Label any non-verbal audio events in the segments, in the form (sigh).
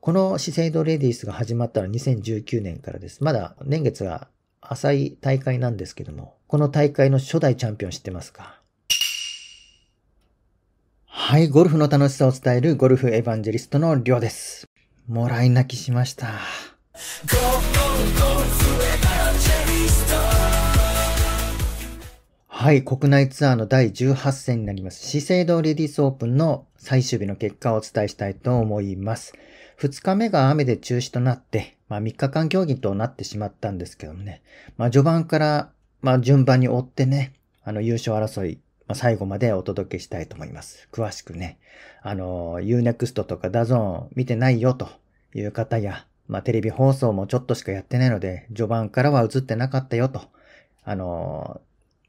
この資生堂レディースが始まったのは2019年からです。まだ年月が浅い大会なんですけども、この大会の初代チャンピオン知ってますかはい、ゴルフの楽しさを伝えるゴルフエヴァンジェリストのりょうです。もらい泣きしました。はい、国内ツアーの第18戦になります。資生堂レディースオープンの最終日の結果をお伝えしたいと思います。2日目が雨で中止となって、まあ、3日間競技となってしまったんですけどもね、まあ、序盤から、まあ、順番に追ってね、あの優勝争い、まあ、最後までお届けしたいと思います。詳しくね、あの、Unext とか DAZN 見てないよという方や、まあ、テレビ放送もちょっとしかやってないので、序盤からは映ってなかったよと、あの、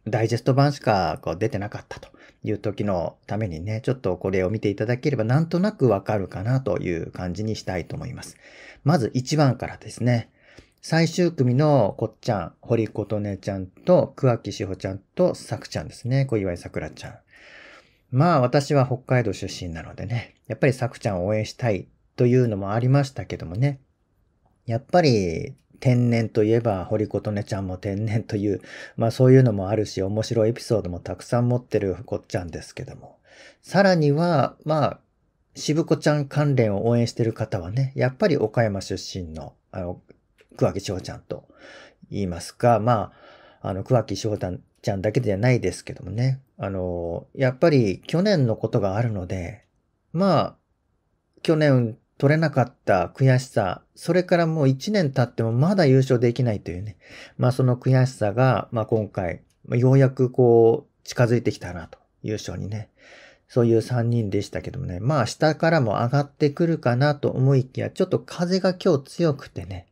ダイジェスト版しかこう出てなかったという時のためにね、ちょっとこれを見ていただければなんとなくわかるかなという感じにしたいと思います。まず1番からですね。最終組のこっちゃん、堀琴音ちゃんと桑木志保ちゃんとさくちゃんですね。小岩さくらちゃん。まあ私は北海道出身なのでね、やっぱりさくちゃんを応援したいというのもありましたけどもね。やっぱり天然といえば、堀琴音ちゃんも天然という、(laughs) まあそういうのもあるし、面白いエピソードもたくさん持ってるこっちゃんですけども。さらには、まあ、渋子ちゃん関連を応援してる方はね、やっぱり岡山出身の、あの、桑木翔ちゃんと言いますか、まあ、あの、桑木翔ちゃんだけじゃないですけどもね、あの、やっぱり去年のことがあるので、まあ、去年取れなかった悔しさ、それからもう1年経ってもまだ優勝できないというね、まあその悔しさが、まあ今回、ようやくこう、近づいてきたなと、優勝にね。そういう3人でしたけどもね、まあ下からも上がってくるかなと思いきや、ちょっと風が今日強くてね、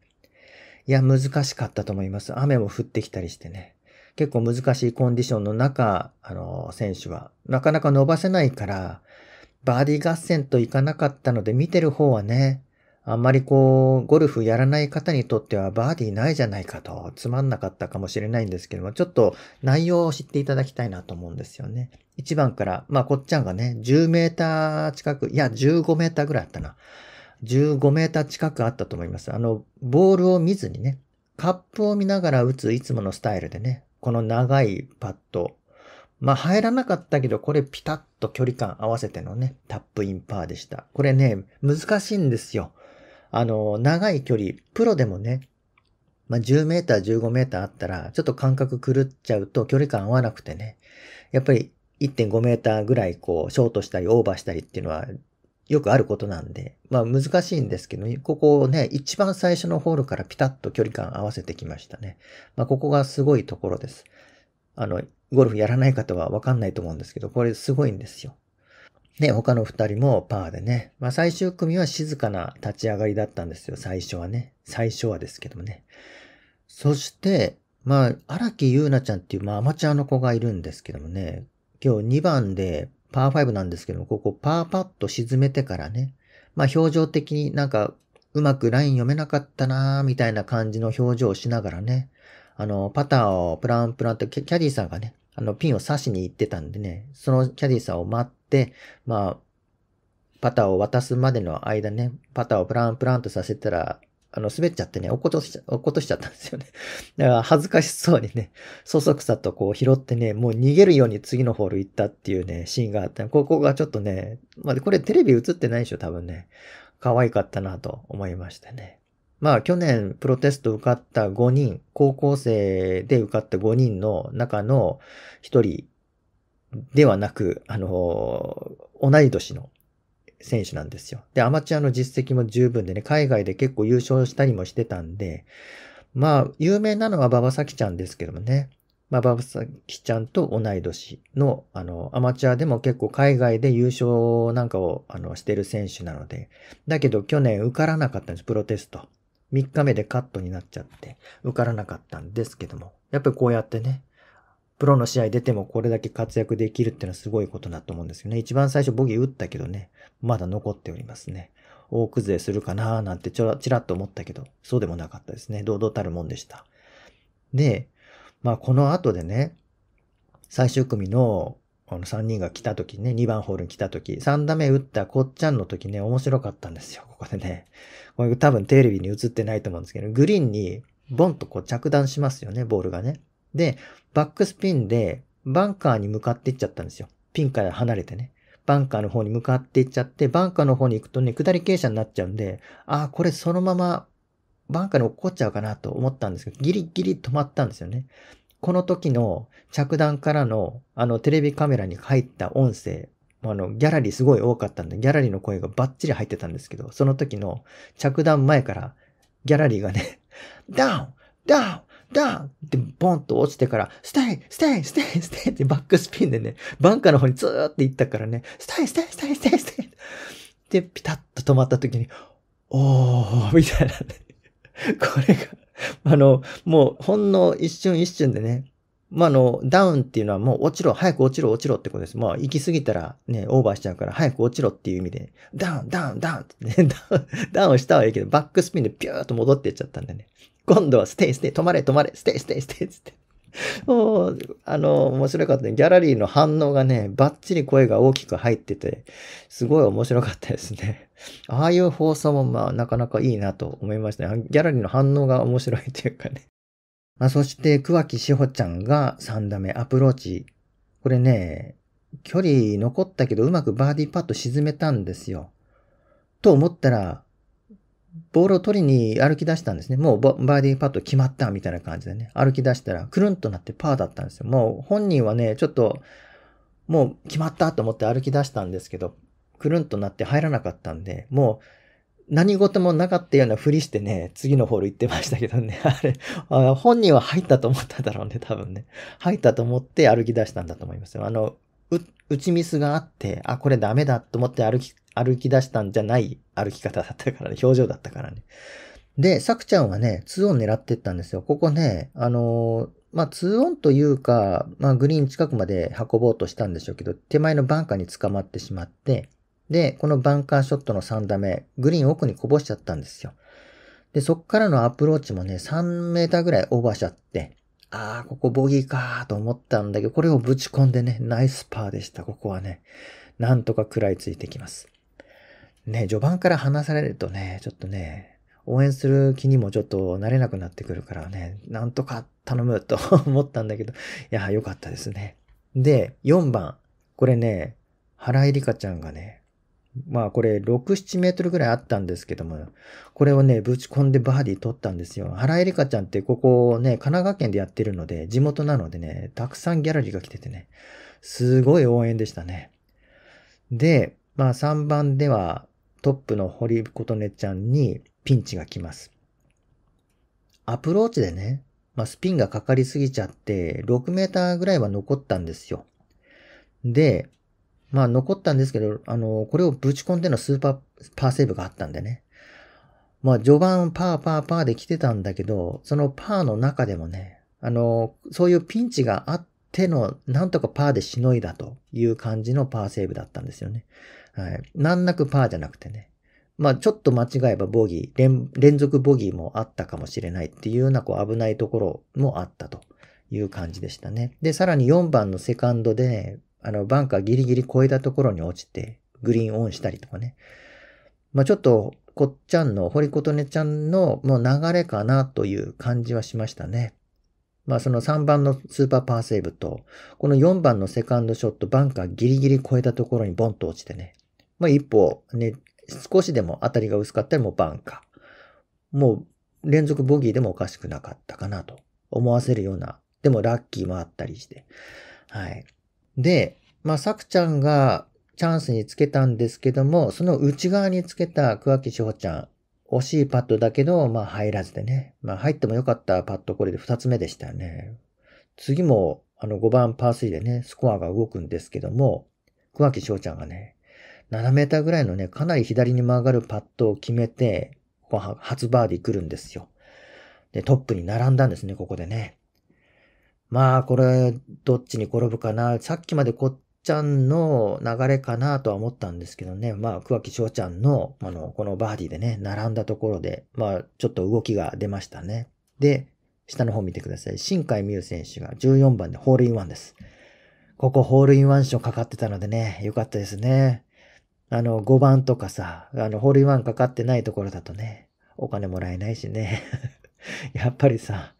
いや、難しかったと思います。雨も降ってきたりしてね。結構難しいコンディションの中、あの、選手は、なかなか伸ばせないから、バーディー合戦といかなかったので見てる方はね、あんまりこう、ゴルフやらない方にとってはバーディーないじゃないかと、つまんなかったかもしれないんですけども、ちょっと内容を知っていただきたいなと思うんですよね。1番から、まあ、こっちゃんがね、10メーター近く、いや、15メーターぐらいあったな。15メーター近くあったと思います。あの、ボールを見ずにね、カップを見ながら打ついつものスタイルでね、この長いパット、まあ入らなかったけど、これピタッと距離感合わせてのね、タップインパーでした。これね、難しいんですよ。あの、長い距離、プロでもね、まあ、10メーター、15メーターあったら、ちょっと感覚狂っちゃうと距離感合わなくてね、やっぱり1.5メーターぐらいこう、ショートしたりオーバーしたりっていうのは、よくあることなんで、まあ難しいんですけど、ここをね、一番最初のホールからピタッと距離感合わせてきましたね。まあここがすごいところです。あの、ゴルフやらない方はわかんないと思うんですけど、これすごいんですよ。で、他の二人もパーでね。まあ最終組は静かな立ち上がりだったんですよ、最初はね。最初はですけどもね。そして、まあ、荒木優奈ちゃんっていう、まあアマチュアの子がいるんですけどもね。今日2番でパー5なんですけども、ここパーパッと沈めてからね。まあ表情的になんかうまくライン読めなかったなーみたいな感じの表情をしながらね。あの、パターをプランプランとキャディーさんがね、あの、ピンを刺しに行ってたんでね、そのキャディーさんを待って、まあ、パターを渡すまでの間ね、パターをプランプランとさせたら、あの、滑っちゃってね、落っことしちゃ、落っとしちゃったんですよね。(laughs) だから恥ずかしそうにね、そそくさとこう拾ってね、もう逃げるように次のホール行ったっていうね、シーンがあった。ここがちょっとね、まあ、これテレビ映ってないでしょ、多分ね。可愛かったなと思いましたね。まあ去年プロテスト受かった5人、高校生で受かった5人の中の1人ではなく、あの、同い年の選手なんですよ。で、アマチュアの実績も十分でね、海外で結構優勝したりもしてたんで、まあ、有名なのは馬場咲ちゃんですけどもね。ま馬場咲ちゃんと同い年の、あの、アマチュアでも結構海外で優勝なんかを、あの、してる選手なので。だけど去年受からなかったんです、プロテスト。3日目でカットになっちゃって、受からなかったんですけども、やっぱりこうやってね、プロの試合出てもこれだけ活躍できるってのはすごいことだと思うんですよね。一番最初ボギー打ったけどね、まだ残っておりますね。大崩れするかなーなんてちょちらっと思ったけど、そうでもなかったですね。堂々たるもんでした。で、まあこの後でね、最終組のこの3人が来た時ね、2番ホールに来た時、3打目打ったこっちゃんの時ね、面白かったんですよ、ここでね。これ多分テレビに映ってないと思うんですけど、グリーンにボンとこう着弾しますよね、ボールがね。で、バックスピンでバンカーに向かっていっちゃったんですよ。ピンから離れてね。バンカーの方に向かっていっちゃって、バンカーの方に行くとね、下り傾斜になっちゃうんで、ああ、これそのままバンカーに落っこっちゃうかなと思ったんですけど、ギリギリ止まったんですよね。この時の着弾からの、あの、テレビカメラに入った音声、あの、ギャラリーすごい多かったんで、ギャラリーの声がバッチリ入ってたんですけど、その時の着弾前から、ギャラリーがね、(laughs) ダウンダウンダウンってボンと落ちてから、ステイステイステイステイってバックスピンでね、バンカーの方にツーって行ったからね、ステイステイステイステイステイで、ピタッと止まった時に、おー、みたいなね。これが、(laughs) あの、もうほんの一瞬一瞬でね、まあ、あの、ダウンっていうのはもう落ちろ、早く落ちろ、落ちろってことです。まあ、行き過ぎたらね、オーバーしちゃうから、早く落ちろっていう意味で、ダウン、ダウン、ダウンってね、(laughs) ダウンしたはいいけど、バックスピンでピューっと戻っていっちゃったんでね。今度はステイ、ステイ、止まれ、止まれ、ステイ、ステイ、ステイって。(laughs) もう、あの、面白かった、ね。ギャラリーの反応がね、バッチリ声が大きく入ってて、すごい面白かったですね。(laughs) ああいう放送も、まあ、なかなかいいなと思いましたね。ギャラリーの反応が面白いというかね。あそして、桑木志保ちゃんが3打目アプローチ。これね、距離残ったけどうまくバーディーパット沈めたんですよ。と思ったら、ボールを取りに歩き出したんですね。もうバーディーパット決まったみたいな感じでね、歩き出したら、くるんとなってパーだったんですよ。もう本人はね、ちょっと、もう決まったと思って歩き出したんですけど、くるんとなって入らなかったんで、もう何事もなかったようなふりしてね、次のホール行ってましたけどね、(laughs) あれ、あ本人は入ったと思っただろうね、多分ね。入ったと思って歩き出したんだと思いますよ。あの、打ちミスがあって、あ、これダメだと思って歩き歩き出したんじゃない歩き方だったからね、表情だったからね。で、サクちゃんはね、2オン狙ってったんですよ。ここね、あのー、まあ、2オンというか、まあ、グリーン近くまで運ぼうとしたんでしょうけど、手前のバンカーに捕まってしまって、で、このバンカーショットの3打目、グリーン奥にこぼしちゃったんですよ。で、そっからのアプローチもね、3メーターぐらいオーバーしちゃって、ああ、ここボギーかーと思ったんだけど、これをぶち込んでね、ナイスパーでした、ここはね。なんとか食らいついてきます。ね、序盤から話されるとね、ちょっとね、応援する気にもちょっとなれなくなってくるからね、なんとか頼むと (laughs) 思ったんだけど、いや、良かったですね。で、4番。これね、原エリカちゃんがね、まあこれ6、7メートルぐらいあったんですけども、これをね、ぶち込んでバーディー取ったんですよ。原エリカちゃんってここね、神奈川県でやってるので、地元なのでね、たくさんギャラリーが来ててね、すごい応援でしたね。で、まあ3番では、トップの堀琴音ちゃんにピンチが来ます。アプローチでね、まあ、スピンがかかりすぎちゃって、6メーターぐらいは残ったんですよ。で、まあ残ったんですけど、あの、これをぶち込んでのスーパー、パーセーブがあったんでね。まあ序盤パーパーパーで来てたんだけど、そのパーの中でもね、あの、そういうピンチがあっての、なんとかパーでしのいだという感じのパーセーブだったんですよね。はい。難なくパーじゃなくてね。まあ、ちょっと間違えばボギー連、連続ボギーもあったかもしれないっていうような、こう、危ないところもあったという感じでしたね。で、さらに4番のセカンドで、あの、バンカーギリギリ越えたところに落ちて、グリーンオンしたりとかね。まあ、ちょっと、こっちゃんの、堀琴音ちゃんの、もう流れかなという感じはしましたね。まあ、その3番のスーパーパーセーブと、この4番のセカンドショット、バンカーギリギリ越えたところにボンと落ちてね。まあ、一歩、ね、少しでも当たりが薄かったりもバンカー。もう連続ボギーでもおかしくなかったかなと思わせるような、でもラッキーもあったりして。はい。で、まあ、さくちゃんがチャンスにつけたんですけども、その内側につけた桑木志保ちゃん、惜しいパットだけど、まあ入らずでね。まあ入ってもよかったパットこれで二つ目でしたね。次もあの5番パー3でね、スコアが動くんですけども、桑木翔ちゃんがね、7メーターぐらいのね、かなり左に曲がるパットを決めて、こ初バーディー来るんですよ。で、トップに並んだんですね、ここでね。まあ、これ、どっちに転ぶかな。さっきまでこっちゃんの流れかなとは思ったんですけどね。まあ、桑木翔ちゃんの、あの、このバーディーでね、並んだところで、まあ、ちょっと動きが出ましたね。で、下の方見てください。新海美優選手が14番でホールインワンです。ここホールインワン賞かかってたのでね、よかったですね。あの、5番とかさ、あの、ホールインワンかかってないところだとね、お金もらえないしね。(laughs) やっぱりさ、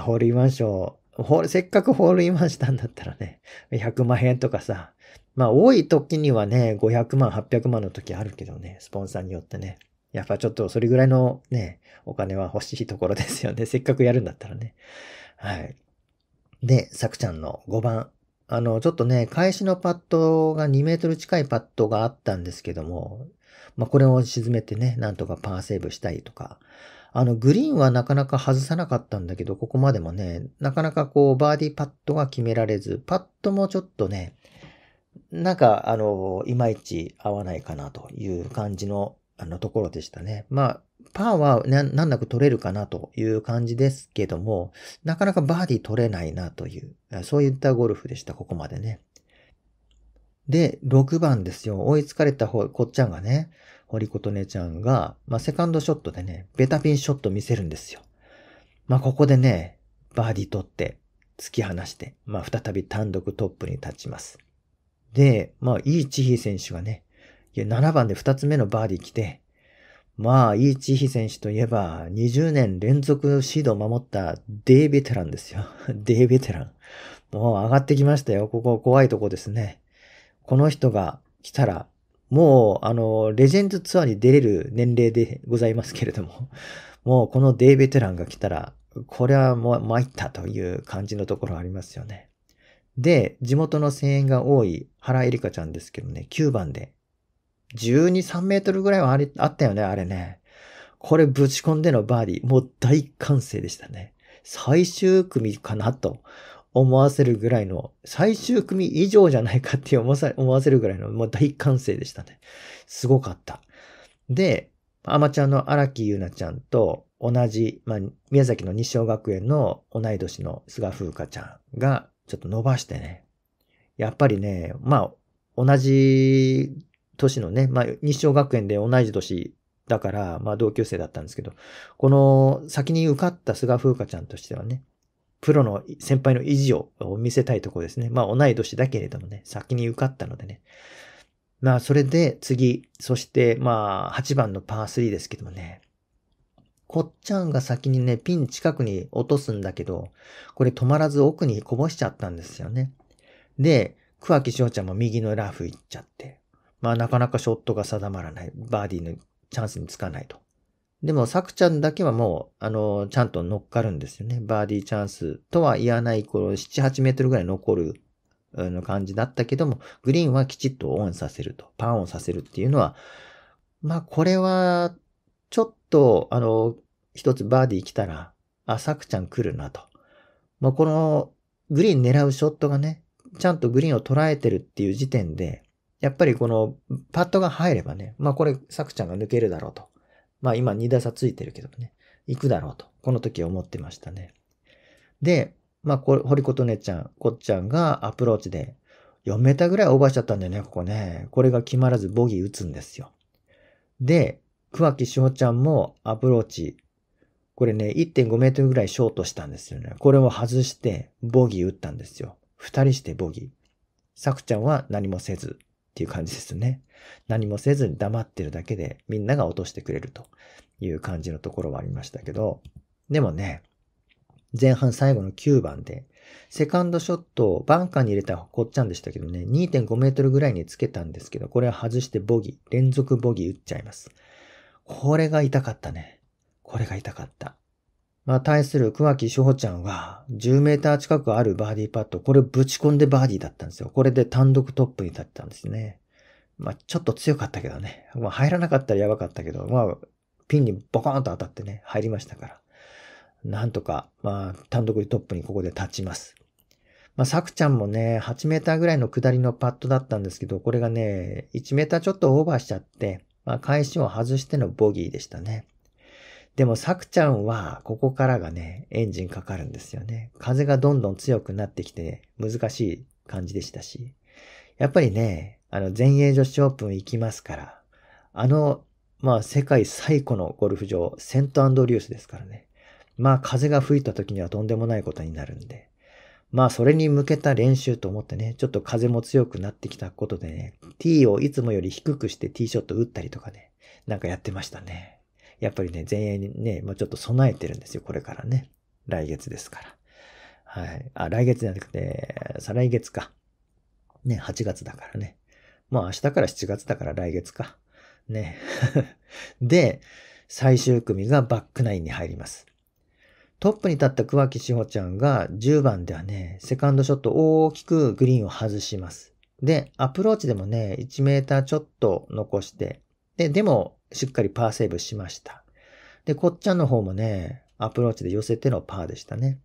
ホールインワン賞、せっかくホールインワンしたんだったらね、100万円とかさ、まあ多い時にはね、500万、800万の時あるけどね、スポンサーによってね。やっぱちょっとそれぐらいのね、お金は欲しいところですよね。せっかくやるんだったらね。はい。で、さくちゃんの5番、あの、ちょっとね、返しのパッドが2メートル近いパッドがあったんですけども、まあ、これを沈めてね、なんとかパーセーブしたいとか、あの、グリーンはなかなか外さなかったんだけど、ここまでもね、なかなかこう、バーディーパッドが決められず、パットもちょっとね、なんか、あの、いまいち合わないかなという感じの、あの、ところでしたね。まあ、パーは難なく取れるかなという感じですけども、なかなかバーディー取れないなという、そういったゴルフでした、ここまでね。で、6番ですよ。追いつかれた方、こっちゃんがね、堀琴音ちゃんが、まあ、セカンドショットでね、ベタピンショット見せるんですよ。まあ、ここでね、バーディー取って、突き放して、まあ、再び単独トップに立ちます。で、まあ、いい千尋選手がね、いや、7番で2つ目のバーディー来て、まあ、イーチヒ選手といえば、20年連続シードを守ったデイベテランですよ。(laughs) デイベテラン。もう上がってきましたよ。ここ怖いとこですね。この人が来たら、もう、あの、レジェンズツアーに出れる年齢でございますけれども、(laughs) もうこのデイベテランが来たら、これはもう参ったという感じのところありますよね。で、地元の声援が多い原エリカちゃんですけどね、9番で12、3メートルぐらいはありあったよね、あれね。これぶち込んでのバーディー、もう大歓声でしたね。最終組かなと思わせるぐらいの、最終組以上じゃないかって思わせ (laughs) 思わせるぐらいの、もう大歓声でしたね。すごかった。で、アマちゃんの荒木優奈ちゃんと同じ、まあ、宮崎の二小学園の同い年の菅風花ちゃんがちょっと伸ばしてね。やっぱりね、まあ、同じ年のね、まあ、日照学園で同じ年だから、まあ、同級生だったんですけど、この先に受かった菅風花ちゃんとしてはね、プロの先輩の意地を見せたいとこですね。まあ、同い年だけれどもね、先に受かったのでね。まあ、それで次、そしてまあ、8番のパー3ですけどもね、こっちゃんが先にね、ピン近くに落とすんだけど、これ止まらず奥にこぼしちゃったんですよね。で、桑木翔ちゃんも右のラフ行っちゃって。まあなかなかショットが定まらない。バーディーのチャンスにつかないと。でも、サクちゃんだけはもう、あの、ちゃんと乗っかるんですよね。バーディーチャンスとは言わない、この7、8メートルぐらい残る、の感じだったけども、グリーンはきちっとオンさせると、パンオンさせるっていうのは、まあ、これは、ちょっと、あの、一つバーディー来たら、あ、サクちゃん来るなと。まあ、この、グリーン狙うショットがね、ちゃんとグリーンを捉えてるっていう時点で、やっぱりこのパッドが入ればね、まあこれ、さくちゃんが抜けるだろうと。まあ今2打差ついてるけどね、行くだろうと、この時思ってましたね。で、まあ、こ、堀琴音ちゃん、こっちゃんがアプローチで、4メーターぐらいオーバーしちゃったんだよね、ここね。これが決まらずボギー打つんですよ。で、桑木翔ちゃんもアプローチ、これね、1.5メートルぐらいショートしたんですよね。これを外して、ボギー打ったんですよ。2人してボギー。さくちゃんは何もせず。っていう感じですね。何もせずに黙ってるだけでみんなが落としてくれるという感じのところはありましたけど、でもね、前半最後の9番で、セカンドショットをバンカーに入れたこっちゃんでしたけどね、2.5メートルぐらいにつけたんですけど、これは外してボギー、連続ボギー打っちゃいます。これが痛かったね。これが痛かった。まあ、対する桑木志保ちゃんは、10メーター近くあるバーディーパット、これぶち込んでバーディーだったんですよ。これで単独トップに立ったんですね。まあ、ちょっと強かったけどね。まあ、入らなかったらやばかったけど、まあ、ピンにボコーンと当たってね、入りましたから。なんとか、まあ、単独トップにここで立ちます。まあ、サクちゃんもね、8メーターぐらいの下りのパットだったんですけど、これがね、1メーターちょっとオーバーしちゃって、まあ、返しを外してのボギーでしたね。でも、サクちゃんは、ここからがね、エンジンかかるんですよね。風がどんどん強くなってきて、難しい感じでしたし。やっぱりね、あの、全英女子オープン行きますから、あの、まあ、世界最古のゴルフ場、セントアンドリュースですからね。まあ、風が吹いた時にはとんでもないことになるんで。まあ、それに向けた練習と思ってね、ちょっと風も強くなってきたことでね、ティーをいつもより低くしてティーショット打ったりとかね、なんかやってましたね。やっぱりね、前衛にね、まあ、ちょっと備えてるんですよ、これからね。来月ですから。はい。あ、来月じゃなくて、再来月か。ね、8月だからね。まあ明日から7月だから来月か。ね。(laughs) で、最終組がバックナインに入ります。トップに立った桑木志保ちゃんが10番ではね、セカンドショット大きくグリーンを外します。で、アプローチでもね、1メーターちょっと残して、で、でもしっかりパーセーブしました。で、こっちゃんの方もね、アプローチで寄せてのパーでしたね。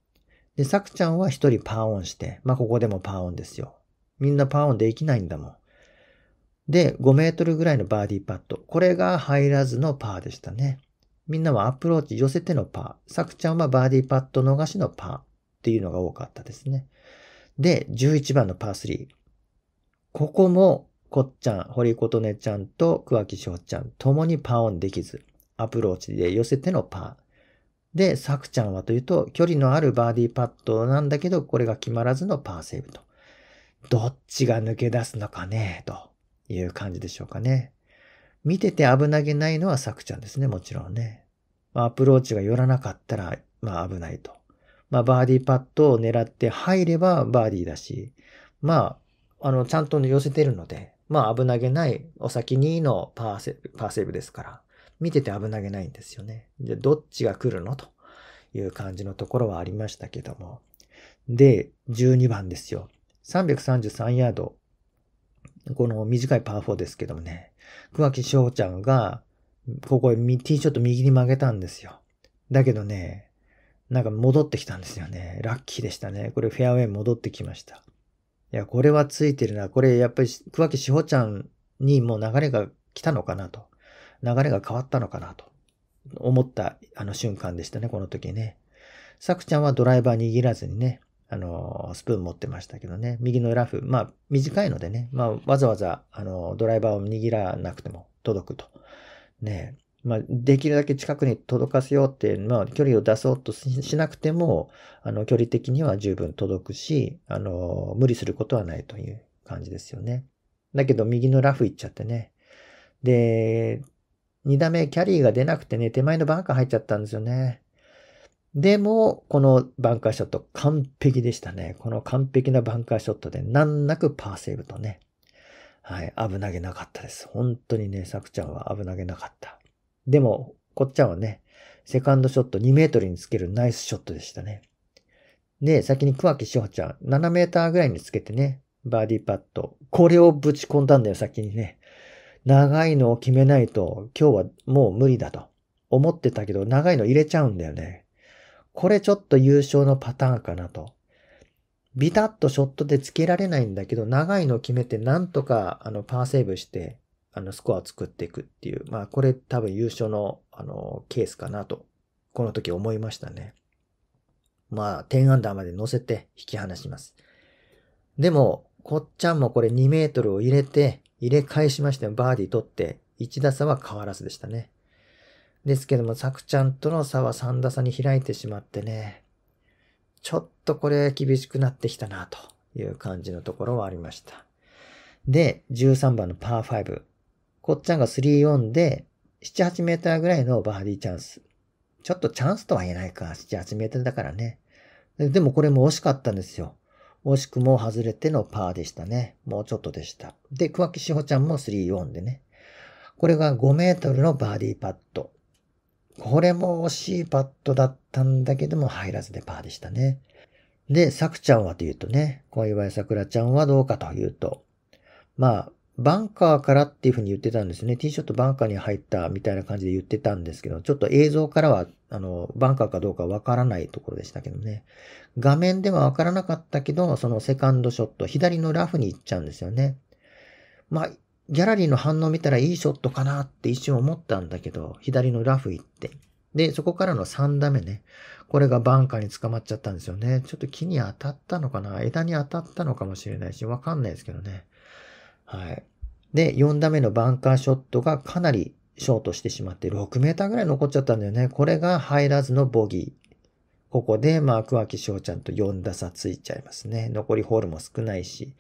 で、さくちゃんは一人パーオンして、まあ、ここでもパーオンですよ。みんなパーオンできないんだもん。で、5メートルぐらいのバーディーパット。これが入らずのパーでしたね。みんなはアプローチ寄せてのパー。さくちゃんはバーディーパット逃しのパーっていうのが多かったですね。で、11番のパー3。ここもこっちゃん、堀琴音ちゃんと桑木翔ちゃん、共にパーオンできず、アプローチで寄せてのパー。で、さくちゃんはというと、距離のあるバーディーパットなんだけど、これが決まらずのパーセーブと。どっちが抜け出すのかね、という感じでしょうかね。見てて危なげないのはさくちゃんですね、もちろんね。アプローチが寄らなかったら、まあ危ないと。まあ、バーディーパットを狙って入ればバーディーだし、まあ、あの、ちゃんと寄せてるので、まあ危なげない、お先にのパーセパーセーブですから、見てて危なげないんですよね。で、どっちが来るのという感じのところはありましたけども。で、12番ですよ。333ヤード。この短いパー4ですけどもね。桑木翔ちゃんが、ここへティーショット右に曲げたんですよ。だけどね、なんか戻ってきたんですよね。ラッキーでしたね。これフェアウェイ戻ってきました。いや、これはついてるな。これ、やっぱり、桑木志保ちゃんにもう流れが来たのかなと。流れが変わったのかなと。思った、あの瞬間でしたね、この時ね。さくちゃんはドライバー握らずにね、あの、スプーン持ってましたけどね。右のラフ、まあ、短いのでね。まあ、わざわざ、あの、ドライバーを握らなくても届くと。ねまあ、できるだけ近くに届かせようって、まあ、距離を出そうとしなくても、あの、距離的には十分届くし、あの、無理することはないという感じですよね。だけど、右のラフ行っちゃってね。で、2打目、キャリーが出なくてね、手前のバンカー入っちゃったんですよね。でも、このバンカーショット完璧でしたね。この完璧なバンカーショットで難なくパーセーブとね。はい、危なげなかったです。本当にね、さくちゃんは危なげなかった。でも、こっちゃんはね、セカンドショット2メートルにつけるナイスショットでしたね。で、先に桑木翔ちゃん、7メーターぐらいにつけてね、バーディーパット。これをぶち込んだんだよ、先にね。長いのを決めないと、今日はもう無理だと思ってたけど、長いの入れちゃうんだよね。これちょっと優勝のパターンかなと。ビタッとショットでつけられないんだけど、長いのを決めて、なんとか、あの、パーセーブして、あの、スコアを作っていくっていう、まあ、これ多分優勝の、あの、ケースかなと、この時思いましたね。まあ、10アンダーまで乗せて引き離します。でも、こっちゃんもこれ2メートルを入れて、入れ返しましてバーディー取って、1打差は変わらずでしたね。ですけども、さくちゃんとの差は3打差に開いてしまってね、ちょっとこれ厳しくなってきたなという感じのところはありました。で、13番のパー5。こっちゃんが3-4で、7、8メーターぐらいのバーディーチャンス。ちょっとチャンスとは言えないか。7、8メーターだからね。でもこれも惜しかったんですよ。惜しくも外れてのパーでしたね。もうちょっとでした。で、桑木志保ちゃんも3-4でね。これが5メートルのバーディーパット。これも惜しいパットだったんだけども入らずでパーでしたね。で、さくちゃんはというとね、小岩さくらちゃんはどうかというと、まあ、バンカーからっていう風に言ってたんですね。ティーショットバンカーに入ったみたいな感じで言ってたんですけど、ちょっと映像からは、あの、バンカーかどうかわからないところでしたけどね。画面ではわからなかったけど、そのセカンドショット、左のラフに行っちゃうんですよね。まあ、ギャラリーの反応見たらいいショットかなって一瞬思ったんだけど、左のラフ行って。で、そこからの3打目ね。これがバンカーに捕まっちゃったんですよね。ちょっと木に当たったのかな枝に当たったのかもしれないし、わかんないですけどね。はい。で、4打目のバンカーショットがかなりショートしてしまって、6メーターぐらい残っちゃったんだよね。これが入らずのボギー。ここで、まあ、桑木翔ちゃんと4打差ついちゃいますね。残りホールも少ないし。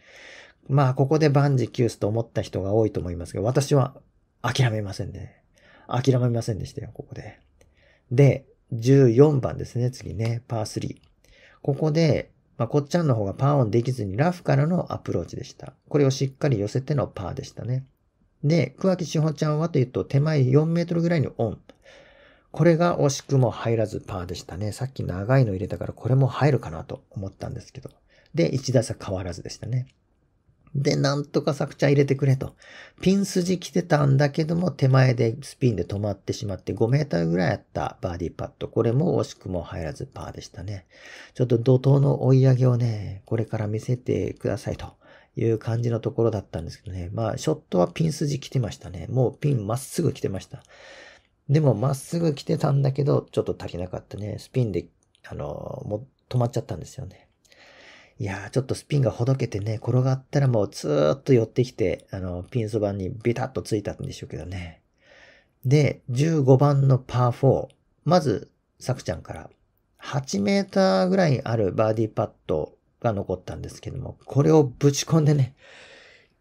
まあ、ここで万事休すと思った人が多いと思いますが、私は諦めませんね。諦めませんでしたよ、ここで。で、14番ですね、次ね、パー3。ここで、まあ、こっちゃんの方がパーオンできずにラフからのアプローチでした。これをしっかり寄せてのパーでしたね。で、桑木志保ちゃんはというと手前4メートルぐらいにオン。これが惜しくも入らずパーでしたね。さっき長いの入れたからこれも入るかなと思ったんですけど。で、1打差変わらずでしたね。で、なんとか作茶入れてくれと。ピン筋来てたんだけども、手前でスピンで止まってしまって5メーターぐらいあったバーディーパット。これも惜しくも入らずパーでしたね。ちょっと怒涛の追い上げをね、これから見せてくださいという感じのところだったんですけどね。まあ、ショットはピン筋来てましたね。もうピンまっすぐ来てました。でも、まっすぐ来てたんだけど、ちょっと足りなかったね。スピンで、あの、も止まっちゃったんですよね。いやー、ちょっとスピンがほどけてね、転がったらもうずーっと寄ってきて、あの、ピンそばにビタッとついたんでしょうけどね。で、15番のパー4。まず、さくちゃんから、8メーターぐらいあるバーディーパットが残ったんですけども、これをぶち込んでね、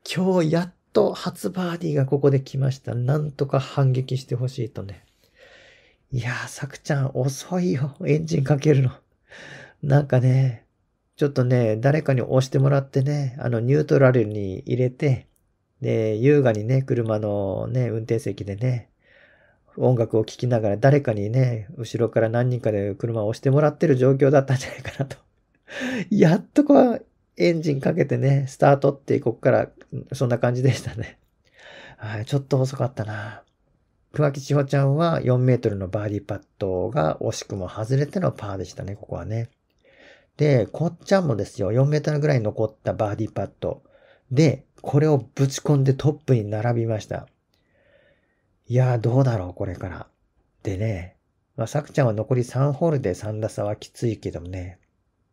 今日やっと初バーディーがここで来ました。なんとか反撃してほしいとね。いやー、さくちゃん遅いよ。エンジンかけるの。なんかね、ちょっとね、誰かに押してもらってね、あの、ニュートラルに入れて、で、優雅にね、車のね、運転席でね、音楽を聴きながら誰かにね、後ろから何人かで車を押してもらってる状況だったんじゃないかなと。(laughs) やっとこう、エンジンかけてね、スタートって、こっから、そんな感じでしたね。はい、ちょっと遅かったな。桑木千穂ちゃんは4メートルのバーディーパットが惜しくも外れてのパーでしたね、ここはね。で、こっちゃんもですよ、4メーターぐらい残ったバーディーパット。で、これをぶち込んでトップに並びました。いやー、どうだろう、これから。でね、まあ、さくちゃんは残り3ホールで3打差はきついけどね。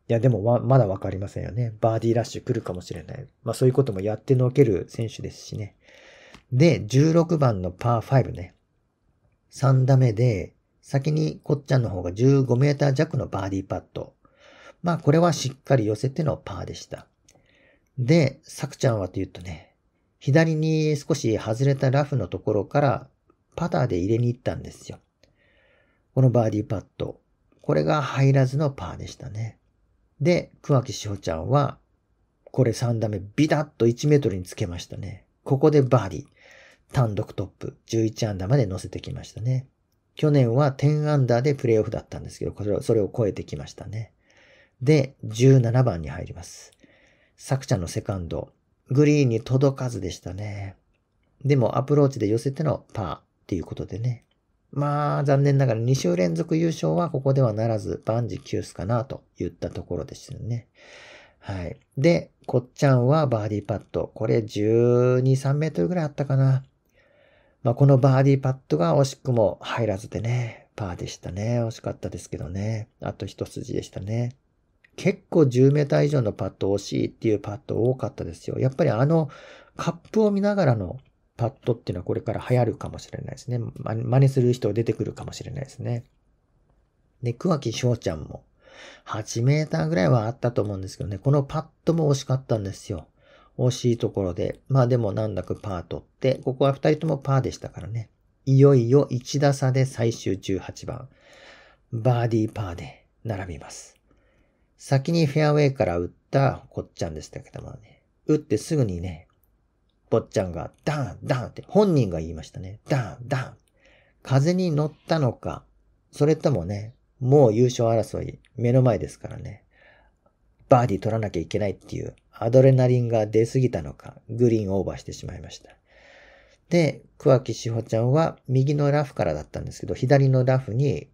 いや、でもまだわかりませんよね。バーディーラッシュ来るかもしれない。まあそういうこともやってのける選手ですしね。で、16番のパー5ね。3打目で、先にこっちゃんの方が15メーター弱のバーディーパット。まあこれはしっかり寄せてのパーでした。で、サクちゃんはというとね、左に少し外れたラフのところからパターで入れに行ったんですよ。このバーディーパット。これが入らずのパーでしたね。で、桑木志保ちゃんは、これ3打目ビタッと1メートルにつけましたね。ここでバーディー。単独トップ。11アンダーまで乗せてきましたね。去年は10アンダーでプレイオフだったんですけど、それを超えてきましたね。で、17番に入ります。作者のセカンド、グリーンに届かずでしたね。でもアプローチで寄せてのパーっていうことでね。まあ、残念ながら2週連続優勝はここではならず、万事休すかなと言ったところでしたね。はい。で、こっちゃんはバーディーパット。これ12、3メートルぐらいあったかな。まあ、このバーディーパットが惜しくも入らずでね、パーでしたね。惜しかったですけどね。あと一筋でしたね。結構10メーター以上のパット惜しいっていうパット多かったですよ。やっぱりあのカップを見ながらのパットっていうのはこれから流行るかもしれないですね。真似する人出てくるかもしれないですね。で、桑木翔ちゃんも8メーターぐらいはあったと思うんですけどね、このパットも惜しかったんですよ。惜しいところで。まあでも難なくパー取って、ここは2人ともパーでしたからね。いよいよ1打差で最終18番、バーディーパーで並びます。先にフェアウェイから打ったこっちゃんでしたけどもね、打ってすぐにね、坊っちゃんがダン、ダンって本人が言いましたね。ダン、ダン。風に乗ったのか、それともね、もう優勝争い目の前ですからね、バーディー取らなきゃいけないっていうアドレナリンが出すぎたのか、グリーンオーバーしてしまいました。で、桑木志保ちゃんは右のラフからだったんですけど、左のラフに、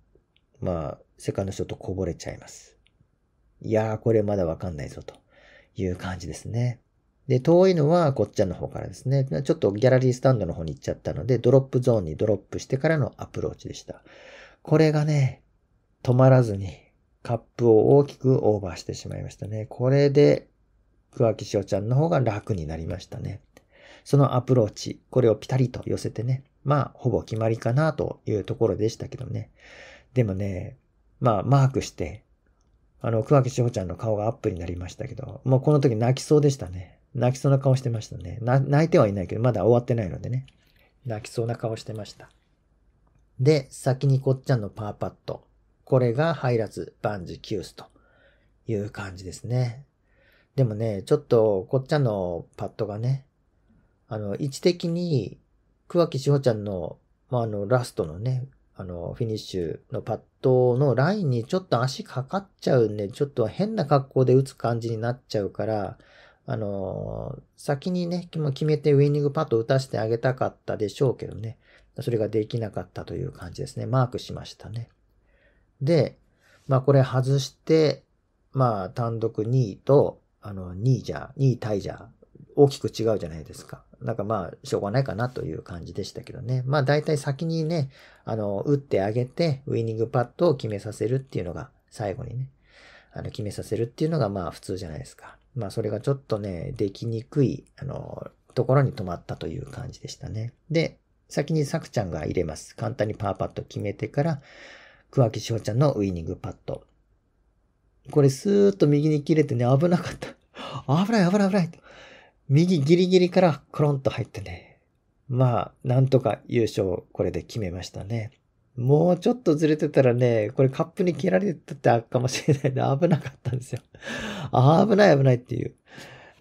まあ、セカンドショットこぼれちゃいます。いやー、これまだわかんないぞという感じですね。で、遠いのはこっちゃんの方からですね。ちょっとギャラリースタンドの方に行っちゃったので、ドロップゾーンにドロップしてからのアプローチでした。これがね、止まらずにカップを大きくオーバーしてしまいましたね。これで、桑木翔ちゃんの方が楽になりましたね。そのアプローチ、これをピタリと寄せてね、まあ、ほぼ決まりかなというところでしたけどね。でもね、まあ、マークして、あの、桑木志保ちゃんの顔がアップになりましたけど、もうこの時泣きそうでしたね。泣きそうな顔してましたね。泣いてはいないけど、まだ終わってないのでね。泣きそうな顔してました。で、先にこっちゃんのパーパット。これが入らず、万事休すキュースという感じですね。でもね、ちょっとこっちゃんのパットがね、あの、位置的に、桑木志保ちゃんの、まあ、あの、ラストのね、あの、フィニッシュのパッドのラインにちょっと足かかっちゃうんで、ちょっと変な格好で打つ感じになっちゃうから、あの、先にね、決めてウィニングパッド打たせてあげたかったでしょうけどね。それができなかったという感じですね。マークしましたね。で、まあこれ外して、まあ単独2位と、あの2位じゃ、2位タイじゃ、大きく違うじゃないですか。なんかまあ、しょうがないかなという感じでしたけどね。まあ、大体先にね、あの、打ってあげて、ウィニングパットを決めさせるっていうのが、最後にね、あの、決めさせるっていうのがまあ、普通じゃないですか。まあ、それがちょっとね、できにくい、あの、ところに止まったという感じでしたね。で、先にサクちゃんが入れます。簡単にパーパット決めてから、桑木翔ちゃんのウィニングパット。これスーッと右に切れてね、危なかった。危ない危ない危ない右ギリギリからコロンと入ってね。まあ、なんとか優勝これで決めましたね。もうちょっとずれてたらね、これカップに蹴られてたかもしれないんで危なかったんですよ。危ない危ないっていう。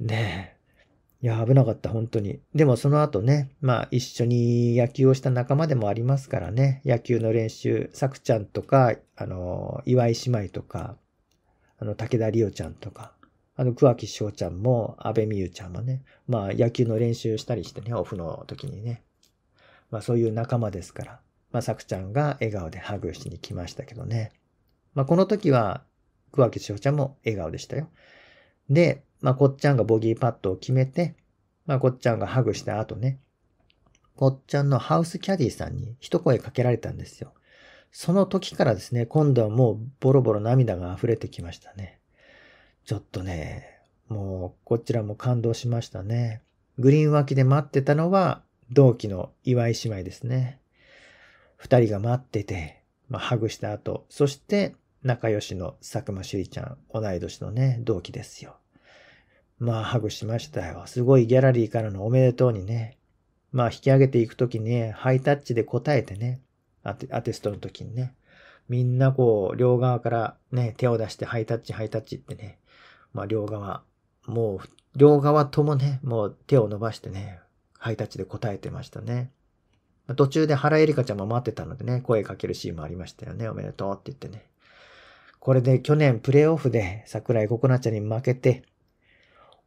ねえ。いや、危なかった、本当に。でもその後ね、まあ一緒に野球をした仲間でもありますからね、野球の練習、さくちゃんとか、あの、岩井姉妹とか、あの、武田理央ちゃんとか、あの、桑木翔ちゃんも、安部美優ちゃんもね、まあ、野球の練習したりしてね、オフの時にね。まあ、そういう仲間ですから、まあ、さくちゃんが笑顔でハグしに来ましたけどね。まあ、この時は、桑木翔ちゃんも笑顔でしたよ。で、まあ、こっちゃんがボギーパットを決めて、まあ、こっちゃんがハグした後ね、こっちゃんのハウスキャディさんに一声かけられたんですよ。その時からですね、今度はもうボロボロ涙が溢れてきましたね。ちょっとね、もうこちらも感動しましたね。グリーン脇で待ってたのは同期の岩井姉妹ですね。二人が待ってて、まあ、ハグした後、そして仲良しの佐久間朱里ちゃん、同い年のね、同期ですよ。まあ、ハグしましたよ。すごいギャラリーからのおめでとうにね。まあ、引き上げていくときに、ね、ハイタッチで答えてね、アテアテストのときにね、みんなこう、両側からね、手を出してハイタッチ、ハイタッチってね、まあ、両側、もう、両側ともね、もう手を伸ばしてね、ハイタッチで答えてましたね。途中で原エリカちゃんも待ってたのでね、声かけるシーンもありましたよね。おめでとうって言ってね。これで去年プレイオフで桜井ココナちゃんに負けて、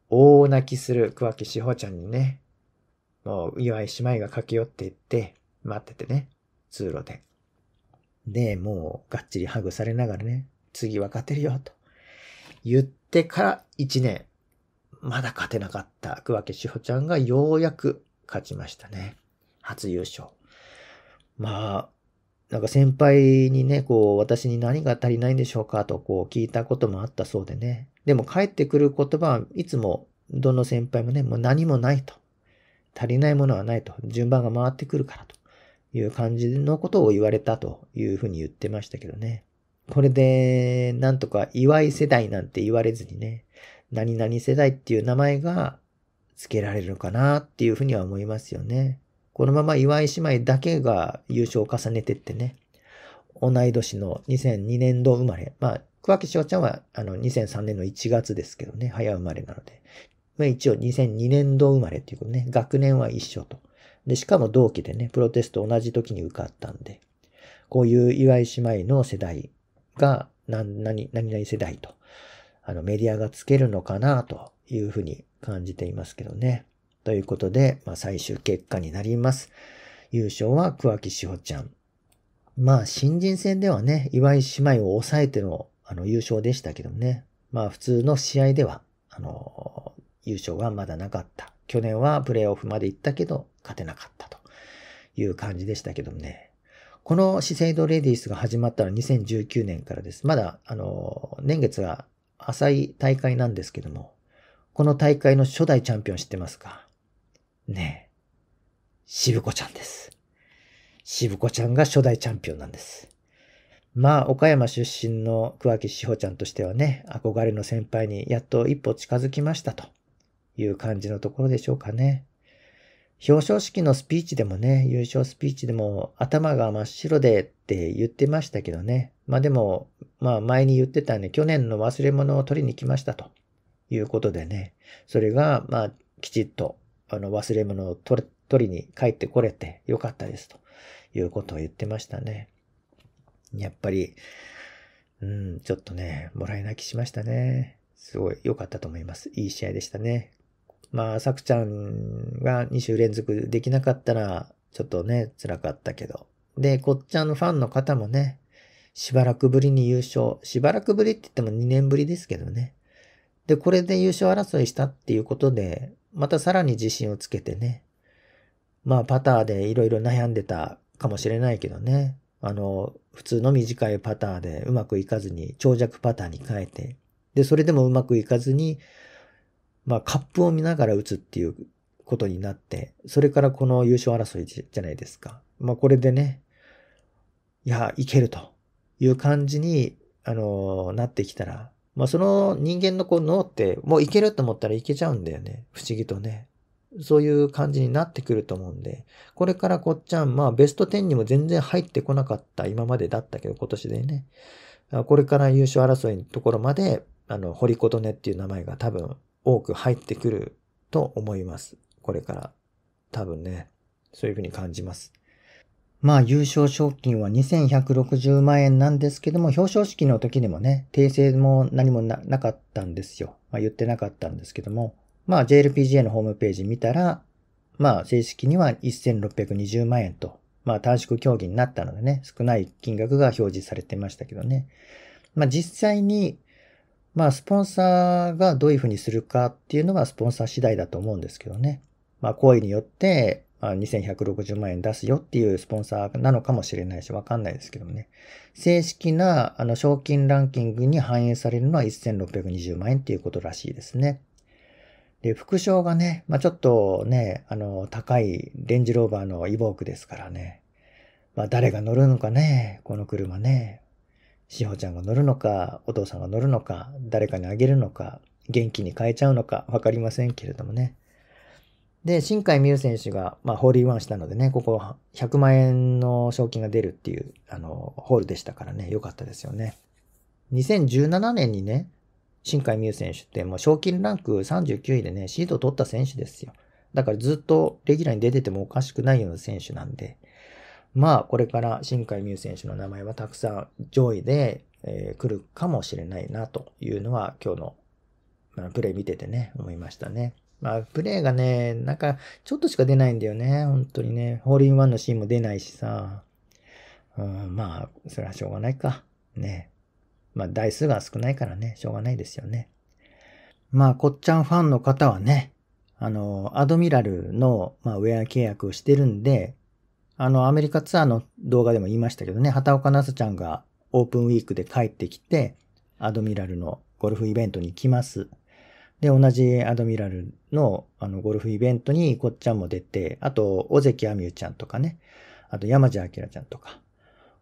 大泣きする桑木志保ちゃんにね、もう岩井姉妹が駆け寄っていって、待っててね、通路で。で、もうがっちりハグされながらね、次は勝てるよ、と言って、ってから1年、まだ勝てなかった桑木志保ちゃんがようやく勝ちましたね。初優勝。まあ、なんか先輩にね、こう、私に何が足りないんでしょうかとこう聞いたこともあったそうでね。でも帰ってくる言葉はいつもどの先輩もね、もう何もないと。足りないものはないと。順番が回ってくるからという感じのことを言われたというふうに言ってましたけどね。これで、なんとか祝い世代なんて言われずにね、何々世代っていう名前が付けられるのかなっていうふうには思いますよね。このまま岩井姉妹だけが優勝を重ねてってね、同い年の2002年度生まれ、まあ、桑木翔ちゃんはあの2003年の1月ですけどね、早生まれなので、まあ、一応2002年度生まれっていうことね、学年は一緒と。で、しかも同期でね、プロテスト同じ時に受かったんで、こういう岩井姉妹の世代が何、何、何々世代と、あの、メディアがつけるのかなというふうに感じていますけどね。ということで、まあ、最終結果になります。優勝は桑木志保ちゃん。まあ、新人戦ではね、岩井姉妹を抑えての、あの、優勝でしたけどね。まあ、普通の試合では、あの、優勝はまだなかった。去年はプレーオフまで行ったけど、勝てなかったという感じでしたけどね。この資生堂レディースが始まったのは2019年からです。まだ、あの、年月が浅い大会なんですけども、この大会の初代チャンピオン知ってますかねえ、渋子ちゃんです。渋子ちゃんが初代チャンピオンなんです。まあ、岡山出身の桑木志保ちゃんとしてはね、憧れの先輩にやっと一歩近づきましたという感じのところでしょうかね。表彰式のスピーチでもね、優勝スピーチでも頭が真っ白でって言ってましたけどね。まあでも、まあ前に言ってたんで、去年の忘れ物を取りに来ましたということでね。それが、まあきちっとあの忘れ物を取りに帰ってこれてよかったですということを言ってましたね。やっぱり、うん、ちょっとね、もらい泣きしましたね。すごい良かったと思います。いい試合でしたね。まあ、さくちゃんが2週連続できなかったら、ちょっとね、辛かったけど。で、こっちゃんのファンの方もね、しばらくぶりに優勝。しばらくぶりって言っても2年ぶりですけどね。で、これで優勝争いしたっていうことで、またさらに自信をつけてね。まあ、パターでいろいろ悩んでたかもしれないけどね。あの、普通の短いパターでうまくいかずに長尺パターに変えて、で、それでもうまくいかずにまあ、カップを見ながら打つっていうことになって、それからこの優勝争いじゃないですか。まあ、これでね、いや、いけるという感じに、あの、なってきたら、まあ、その人間のこう脳って、もういけると思ったらいけちゃうんだよね。不思議とね。そういう感じになってくると思うんで、これからこっちゃん、まあベスト10にも全然入ってこなかった今までだったけど、今年でね、これから優勝争いのところまで、あの、堀琴音っていう名前が多分多く入ってくると思います。これから。多分ね、そういうふうに感じます。まあ優勝賞金は2160万円なんですけども、表彰式の時にもね、訂正も何もなかったんですよ。まあ、言ってなかったんですけども、まあ JLPGA のホームページ見たら、まあ正式には1620万円と、まあ短縮競技になったのでね、少ない金額が表示されてましたけどね。まあ実際にまあ、スポンサーがどういうふうにするかっていうのはスポンサー次第だと思うんですけどね。まあ、行為によって、まあ、2160万円出すよっていうスポンサーなのかもしれないし、わかんないですけどね。正式な、あの、賞金ランキングに反映されるのは1620万円っていうことらしいですね。で、副賞がね、まあ、ちょっとね、あの、高いレンジローバーのイボークですからね。まあ、誰が乗るのかね、この車ね。しほちゃんが乗るのか、お父さんが乗るのか、誰かにあげるのか、元気に変えちゃうのか、わかりませんけれどもね。で、新海美優選手が、まあ、ホールインワンしたのでね、ここ100万円の賞金が出るっていう、あの、ホールでしたからね、良かったですよね。2017年にね、新海美優選手ってもう賞金ランク39位でね、シートを取った選手ですよ。だからずっとレギュラーに出ててもおかしくないような選手なんで、まあ、これから新海美ウ選手の名前はたくさん上位で、えー、来るかもしれないなというのは今日の、まあ、プレイ見ててね、思いましたね。まあ、プレーがね、なんかちょっとしか出ないんだよね、本当にね。ホールインワンのシーンも出ないしさ。うん、まあ、それはしょうがないか。ね。まあ、台数が少ないからね、しょうがないですよね。まあ、こっちゃんファンの方はね、あの、アドミラルの、まあ、ウェア契約をしてるんで、あの、アメリカツアーの動画でも言いましたけどね、畑岡奈紗ちゃんがオープンウィークで帰ってきて、アドミラルのゴルフイベントに来ます。で、同じアドミラルのあのゴルフイベントにこっちゃんも出て、あと、尾関亜美優ちゃんとかね、あと山地明ちゃんとか、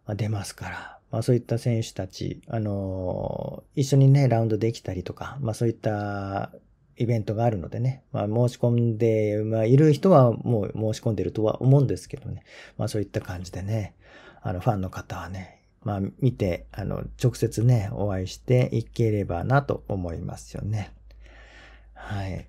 まあ、出ますから、まあそういった選手たち、あのー、一緒にね、ラウンドできたりとか、まあそういったイベントがあるのでね、まあ、申し込んで、まあ、いる人はもう申し込んでるとは思うんですけどね、まあ、そういった感じでね、あの、ファンの方はね、まあ、見て、あの、直接ね、お会いしていければなと思いますよね。はい。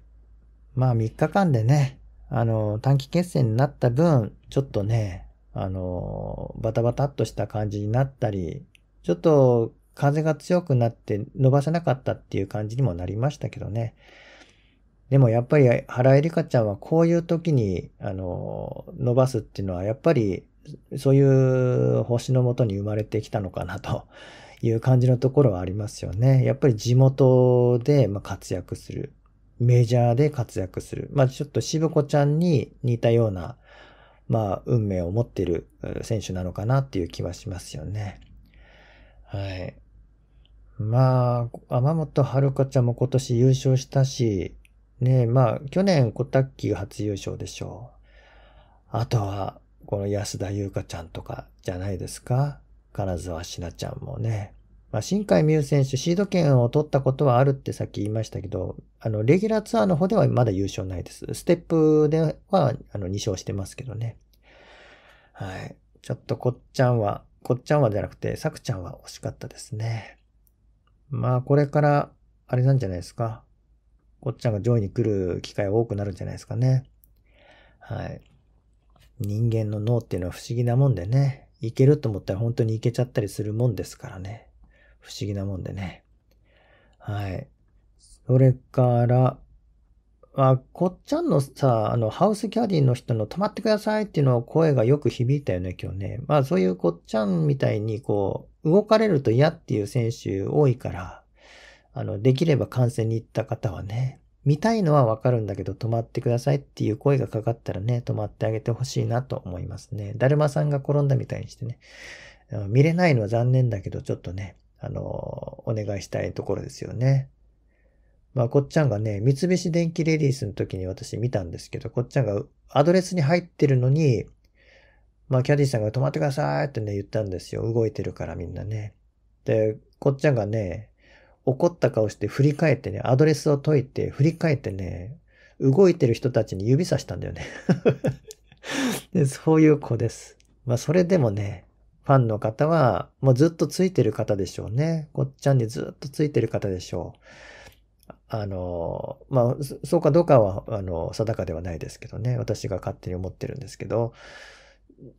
まあ、3日間でね、あの、短期決戦になった分、ちょっとね、あの、バタバタっとした感じになったり、ちょっと風が強くなって伸ばせなかったっていう感じにもなりましたけどね。でもやっぱり原恵梨香ちゃんはこういう時に、あの、伸ばすっていうのはやっぱりそういう星のもとに生まれてきたのかなという感じのところはありますよね。やっぱり地元で活躍する。メジャーで活躍する。まあちょっと渋子ちゃんに似たような、まあ運命を持ってる選手なのかなっていう気はしますよね。はい。まあ、天本香ちゃんも今年優勝したし、ねえ、まあ、去年、コタッキー初優勝でしょう。あとは、この安田優香ちゃんとかじゃないですか。金沢しなちゃんもね。まあ、新海美ウ選手、シード権を取ったことはあるってさっき言いましたけど、あの、レギュラーツアーの方ではまだ優勝ないです。ステップでは、あの、2勝してますけどね。はい。ちょっとこっちゃんは、こっちゃんはじゃなくて、さくちゃんは惜しかったですね。まあ、これから、あれなんじゃないですか。こっちゃんが上位に来る機会多くなるんじゃないですかね。はい。人間の脳っていうのは不思議なもんでね。いけると思ったら本当にいけちゃったりするもんですからね。不思議なもんでね。はい。それから、あ、こっちゃんのさ、あの、ハウスキャディの人の止まってくださいっていうの声がよく響いたよね、今日ね。まあそういうこっちゃんみたいにこう、動かれると嫌っていう選手多いから、あの、できれば観戦に行った方はね、見たいのはわかるんだけど、止まってくださいっていう声がかかったらね、止まってあげてほしいなと思いますね。だるまさんが転んだみたいにしてね、見れないのは残念だけど、ちょっとね、あの、お願いしたいところですよね。まあ、こっちゃんがね、三菱電機レディースの時に私見たんですけど、こっちゃんがアドレスに入ってるのに、まあ、キャディさんが止まってくださいってね、言ったんですよ。動いてるからみんなね。で、こっちゃんがね、怒った顔して振り返ってね、アドレスを解いて、振り返ってね、動いてる人たちに指さしたんだよね (laughs) で。そういう子です。まあそれでもね、ファンの方はもうずっとついてる方でしょうね。こっちゃんにずっとついてる方でしょう。あの、まあ、そうかどうかは、あの、定かではないですけどね。私が勝手に思ってるんですけど、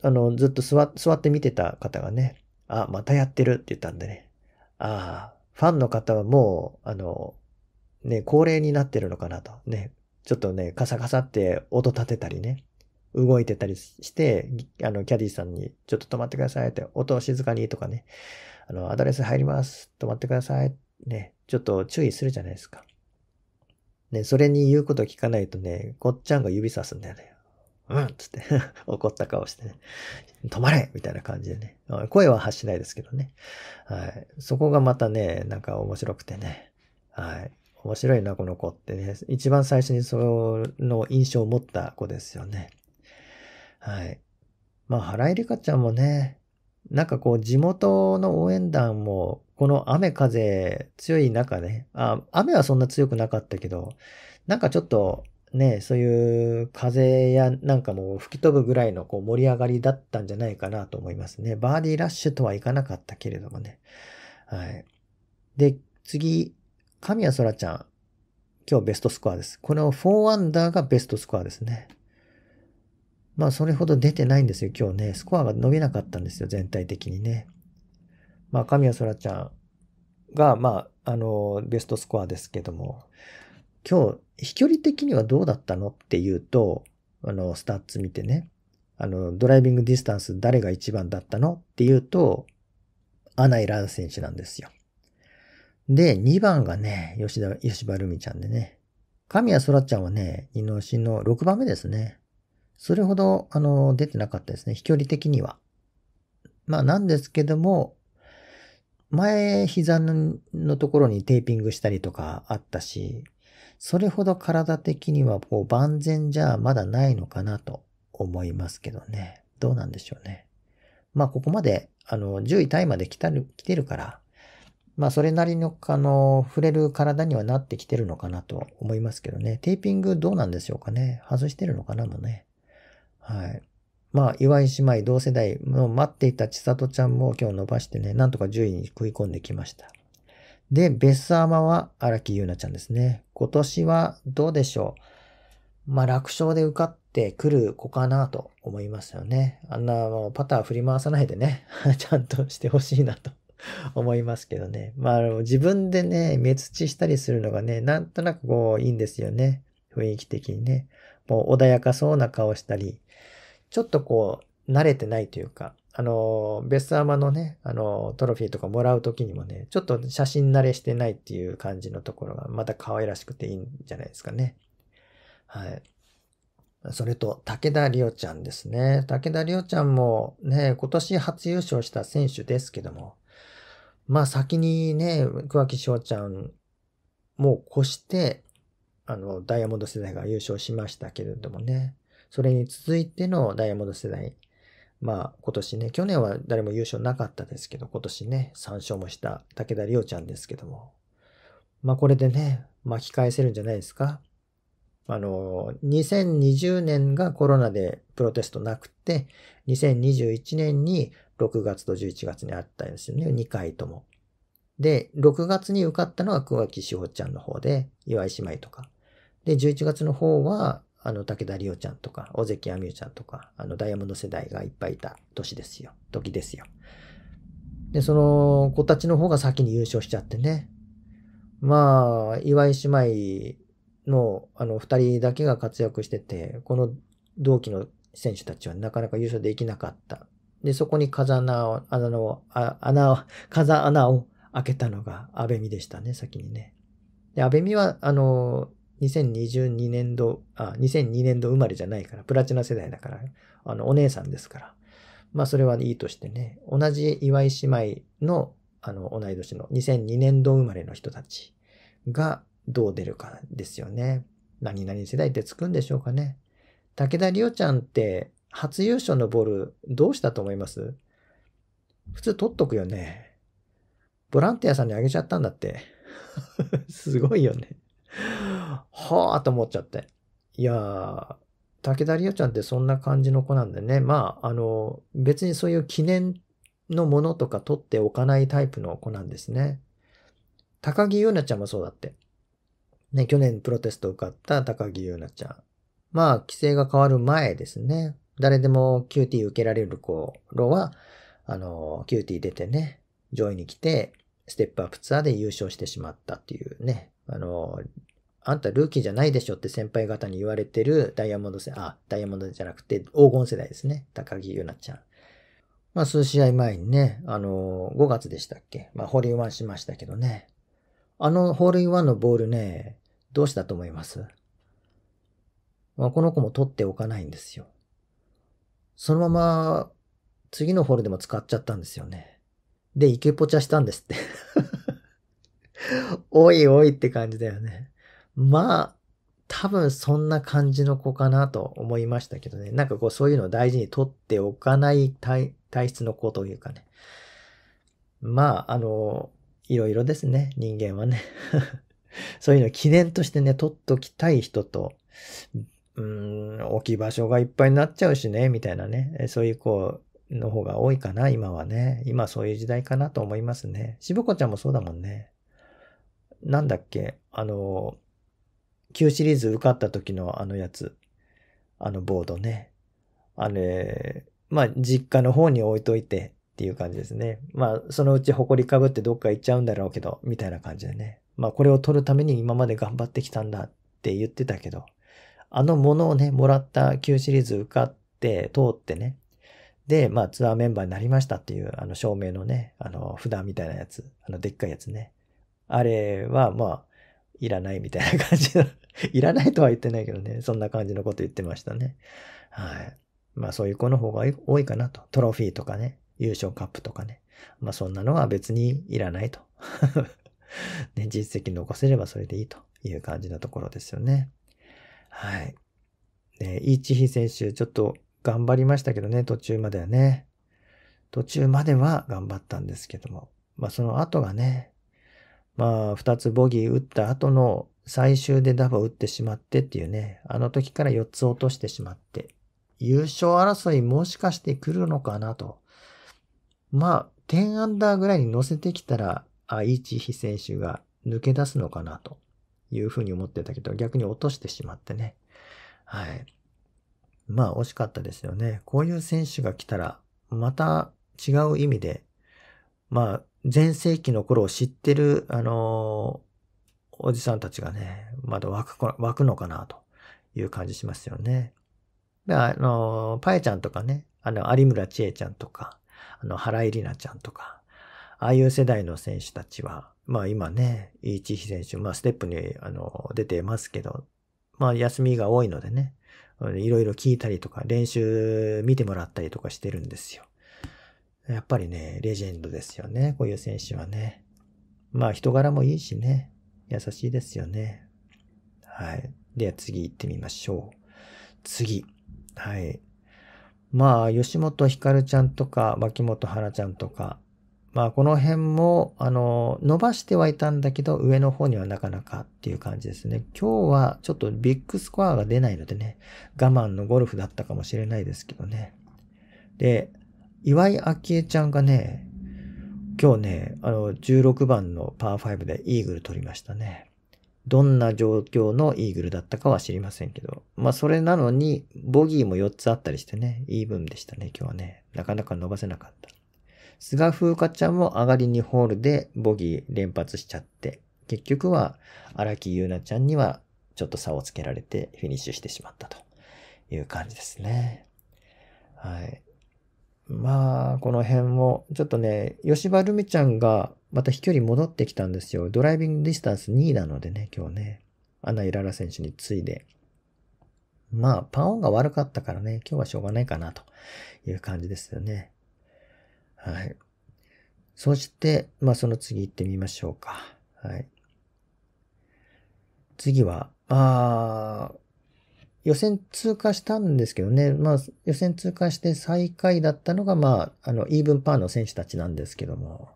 あの、ずっと座って見てた方がね、あ、またやってるって言ったんでね。ああ、ファンの方はもう、あの、ね、恒例になってるのかなと。ね、ちょっとね、カサカサって音立てたりね、動いてたりして、あの、キャディさんに、ちょっと止まってくださいって、音を静かにとかね、あの、アドレス入ります、止まってください、ね、ちょっと注意するじゃないですか。ね、それに言うこと聞かないとね、こっちゃんが指さすんだよね。うんつって (laughs) 怒った顔してね、止まれみたいな感じでね、声は発しないですけどね。はい。そこがまたね、なんか面白くてね、はい。面白いな、この子ってね、一番最初にその印象を持った子ですよね。はい。まあ、原井里香ちゃんもね、なんかこう、地元の応援団も、この雨風強い中ね、あ、雨はそんな強くなかったけど、なんかちょっと、ね、そういう風やなんかも吹き飛ぶぐらいのこう盛り上がりだったんじゃないかなと思いますね。バーディーラッシュとはいかなかったけれどもね。はい。で、次、神谷空ちゃん。今日ベストスコアです。この4アンダーがベストスコアですね。まあ、それほど出てないんですよ、今日ね。スコアが伸びなかったんですよ、全体的にね。まあ、神谷空ちゃんが、まあ、あの、ベストスコアですけども。今日、飛距離的にはどうだったのっていうと、あの、スタッツ見てね、あの、ドライビングディスタンス誰が一番だったのっていうと、アナイラン選手なんですよ。で、2番がね、吉田、吉原美ちゃんでね、神谷空ちゃんはね、二の死の6番目ですね。それほど、あの、出てなかったですね。飛距離的には。まあ、なんですけども、前、膝のところにテーピングしたりとかあったし、それほど体的にはこう万全じゃまだないのかなと思いますけどね。どうなんでしょうね。まあ、ここまで、あの、10位タイまで来たる、来てるから、まあ、それなりの、あの、触れる体にはなってきてるのかなと思いますけどね。テーピングどうなんでしょうかね。外してるのかなもね。はい。まあ、岩井姉妹同世代う待っていた千里ちゃんも今日伸ばしてね、なんとか10位に食い込んできました。で、ベッサーマは荒木優奈ちゃんですね。今年はどうでしょう。まあ、楽勝で受かってくる子かなと思いますよね。あんなもうパター振り回さないでね、(laughs) ちゃんとしてほしいなと (laughs) 思いますけどね。まあ、あの自分でね、目土したりするのがね、なんとなくこういいんですよね。雰囲気的にね。もう穏やかそうな顔したり、ちょっとこう、慣れてないというか、あの、ベスアマのね、あの、トロフィーとかもらうときにもね、ちょっと写真慣れしてないっていう感じのところが、また可愛らしくていいんじゃないですかね。はい。それと、武田里央ちゃんですね。武田里央ちゃんもね、今年初優勝した選手ですけども、まあ先にね、桑木翔ちゃんもう越して、あの、ダイヤモンド世代が優勝しましたけれどもね、それに続いてのダイヤモンド世代まあ今年ね、去年は誰も優勝なかったですけど、今年ね、3勝もした武田里央ちゃんですけども、まあこれでね、巻き返せるんじゃないですか。あの、2020年がコロナでプロテストなくて、2021年に6月と11月にあったんですよね、2回とも。で、6月に受かったのは桑木志保ちゃんの方で、岩井姉妹とか。で、11月の方は、あの、武田理央ちゃんとか、尾関亜美ちゃんとか、あの、ダイヤモンド世代がいっぱいいた年ですよ。時ですよ。で、その子たちの方が先に優勝しちゃってね。まあ、岩井姉妹の、あの、二人だけが活躍してて、この同期の選手たちはなかなか優勝できなかった。で、そこに風穴を、穴穴を、風穴を開けたのが安倍美でしたね、先にね。で、安倍美は、あの、2022年度、あ、2002年度生まれじゃないから、プラチナ世代だから、あの、お姉さんですから。まあ、それはいいとしてね、同じ岩井姉妹の、あの、同い年の2002年度生まれの人たちがどう出るかですよね。何々世代ってつくんでしょうかね。武田里夫ちゃんって初優勝のボールどうしたと思います普通取っとくよね。ボランティアさんにあげちゃったんだって。(laughs) すごいよね。はあと思っちゃって。いやー、武田里夫ちゃんってそんな感じの子なんでね。まあ、あの、別にそういう記念のものとか取っておかないタイプの子なんですね。高木優奈ちゃんもそうだって。ね、去年プロテスト受かった高木優奈ちゃん。まあ、規制が変わる前ですね。誰でもキューティー受けられる頃は、あの、キューティー出てね、上位に来て、ステップアップツアーで優勝してしまったっていうね、あの、あんたルーキーじゃないでしょって先輩方に言われてるダイヤモンド世代、あ、ダイヤモンドじゃなくて黄金世代ですね。高木優奈ちゃん。まあ数試合前にね、あのー、5月でしたっけまあホールインワンしましたけどね。あのホールインワンのボールね、どうしたと思いますまあこの子も取っておかないんですよ。そのまま次のホールでも使っちゃったんですよね。で、イケポチャしたんですって (laughs) おいおいって感じだよね。まあ、多分そんな感じの子かなと思いましたけどね。なんかこうそういうのを大事に取っておかない体質の子というかね。まあ、あの、いろいろですね、人間はね。(laughs) そういうの記念としてね、取っときたい人と、うん、置き場所がいっぱいになっちゃうしね、みたいなね。そういう子の方が多いかな、今はね。今そういう時代かなと思いますね。しぶこちゃんもそうだもんね。なんだっけ、あの、Q シリーズ受かった時のあのやつ、あのボードね。あれ、まあ、実家の方に置いといてっていう感じですね。まあ、そのうち埃かぶってどっか行っちゃうんだろうけど、みたいな感じでね。まあ、これを取るために今まで頑張ってきたんだって言ってたけど、あのものをね、もらった Q シリーズ受かって、通ってね。で、まあ、ツアーメンバーになりましたっていう、あの、証明のね、あの、札みたいなやつ、あの、でっかいやつね。あれは、まあ、いらないみたいな感じの (laughs) いらないとは言ってないけどね、そんな感じのこと言ってましたね。はい。まあそういう子の方が多いかなと。トロフィーとかね、優勝カップとかね。まあそんなのは別にいらないと。(laughs) ね、実績残せればそれでいいという感じのところですよね。はい。で、イーチヒ選手、ちょっと頑張りましたけどね、途中まではね。途中までは頑張ったんですけども。まあその後がね、まあ、二つボギー打った後の最終でダブ打ってしまってっていうね、あの時から四つ落としてしまって、優勝争いもしかしてくるのかなと。まあ、10アンダーぐらいに乗せてきたら、あ、イーチヒ選手が抜け出すのかなというふうに思ってたけど、逆に落としてしまってね。はい。まあ、惜しかったですよね。こういう選手が来たら、また違う意味で、まあ、前世紀の頃を知ってる、あのー、おじさんたちがね、まだ湧く、湧くのかなという感じしますよね。で、あのー、パエちゃんとかね、あの、有村千恵ちゃんとか、あの、原井里奈ちゃんとか、ああいう世代の選手たちは、まあ今ね、イーチヒ選手、まあステップにあの出てますけど、まあ休みが多いのでね、いろいろ聞いたりとか、練習見てもらったりとかしてるんですよ。やっぱりね、レジェンドですよね、こういう選手はね。まあ人柄もいいしね、優しいですよね。はい。では次行ってみましょう。次。はい。まあ、吉本ひかるちゃんとか、脇本花ちゃんとか、まあ、この辺も、あの、伸ばしてはいたんだけど、上の方にはなかなかっていう感じですね。今日はちょっとビッグスコアが出ないのでね、我慢のゴルフだったかもしれないですけどね。で、岩井明恵ちゃんがね、今日ね、あの、16番のパー5でイーグル取りましたね。どんな状況のイーグルだったかは知りませんけど。まあ、それなのに、ボギーも4つあったりしてね、イーブンでしたね、今日はね。なかなか伸ばせなかった。菅風花ちゃんも上がり2ホールでボギー連発しちゃって、結局は荒木優奈ちゃんにはちょっと差をつけられてフィニッシュしてしまったという感じですね。はい。まあ、この辺も、ちょっとね、吉羽るみちゃんがまた飛距離戻ってきたんですよ。ドライビングディスタンス2位なのでね、今日ね。アナイララ選手に次いで。まあ、パンオンが悪かったからね、今日はしょうがないかなという感じですよね。はい。そして、まあその次行ってみましょうか。はい。次は、あー、予選通過したんですけどね、まあ、予選通過して最下位だったのが、まあ、あの、イーブンパーの選手たちなんですけども、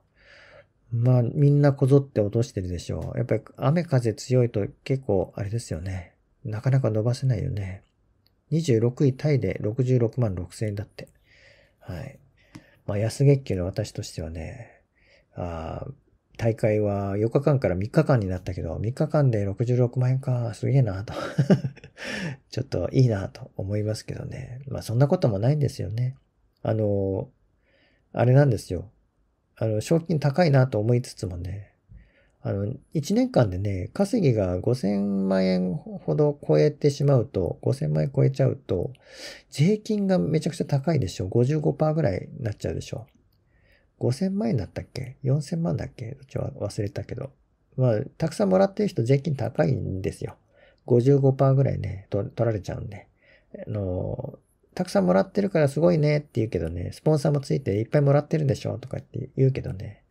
まあ、みんなこぞって落としてるでしょう。やっぱり雨風強いと結構、あれですよね。なかなか伸ばせないよね。26位タイで66万6000円だって。はい。まあ、安月給の私としてはね、ああ、大会は4日間から3日間になったけど、3日間で66万円か、すげえなと (laughs) ちょっといいなと思いますけどね。まあそんなこともないんですよね。あの、あれなんですよ。あの、賞金高いなと思いつつもね、あの、1年間でね、稼ぎが5000万円ほど超えてしまうと、5000万円超えちゃうと、税金がめちゃくちゃ高いでしょ。55%ぐらいになっちゃうでしょ。5000万円だったっけ ?4000 万だっけどっちは忘れたけど。まあ、たくさんもらってる人税金高いんですよ。55%ぐらいね、取られちゃうんで。あの、たくさんもらってるからすごいねって言うけどね、スポンサーもついていっぱいもらってるんでしょとかって言うけどね、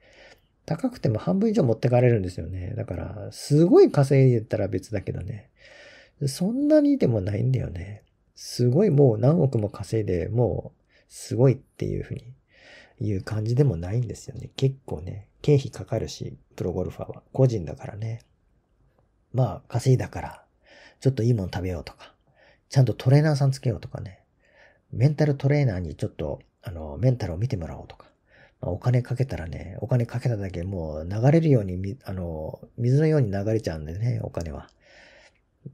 高くても半分以上持ってかれるんですよね。だから、すごい稼いでたら別だけどね、そんなにでもないんだよね。すごいもう何億も稼いで、もうすごいっていうふうにいう感じでもないんですよね。結構ね、経費かかるし、プロゴルファーは。個人だからね。まあ、稼いだから、ちょっといいもの食べようとか、ちゃんとトレーナーさんつけようとかね、メンタルトレーナーにちょっと、あの、メンタルを見てもらおうとか、まあ、お金かけたらね、お金かけただけもう流れるように、あの、水のように流れちゃうんでね、お金は。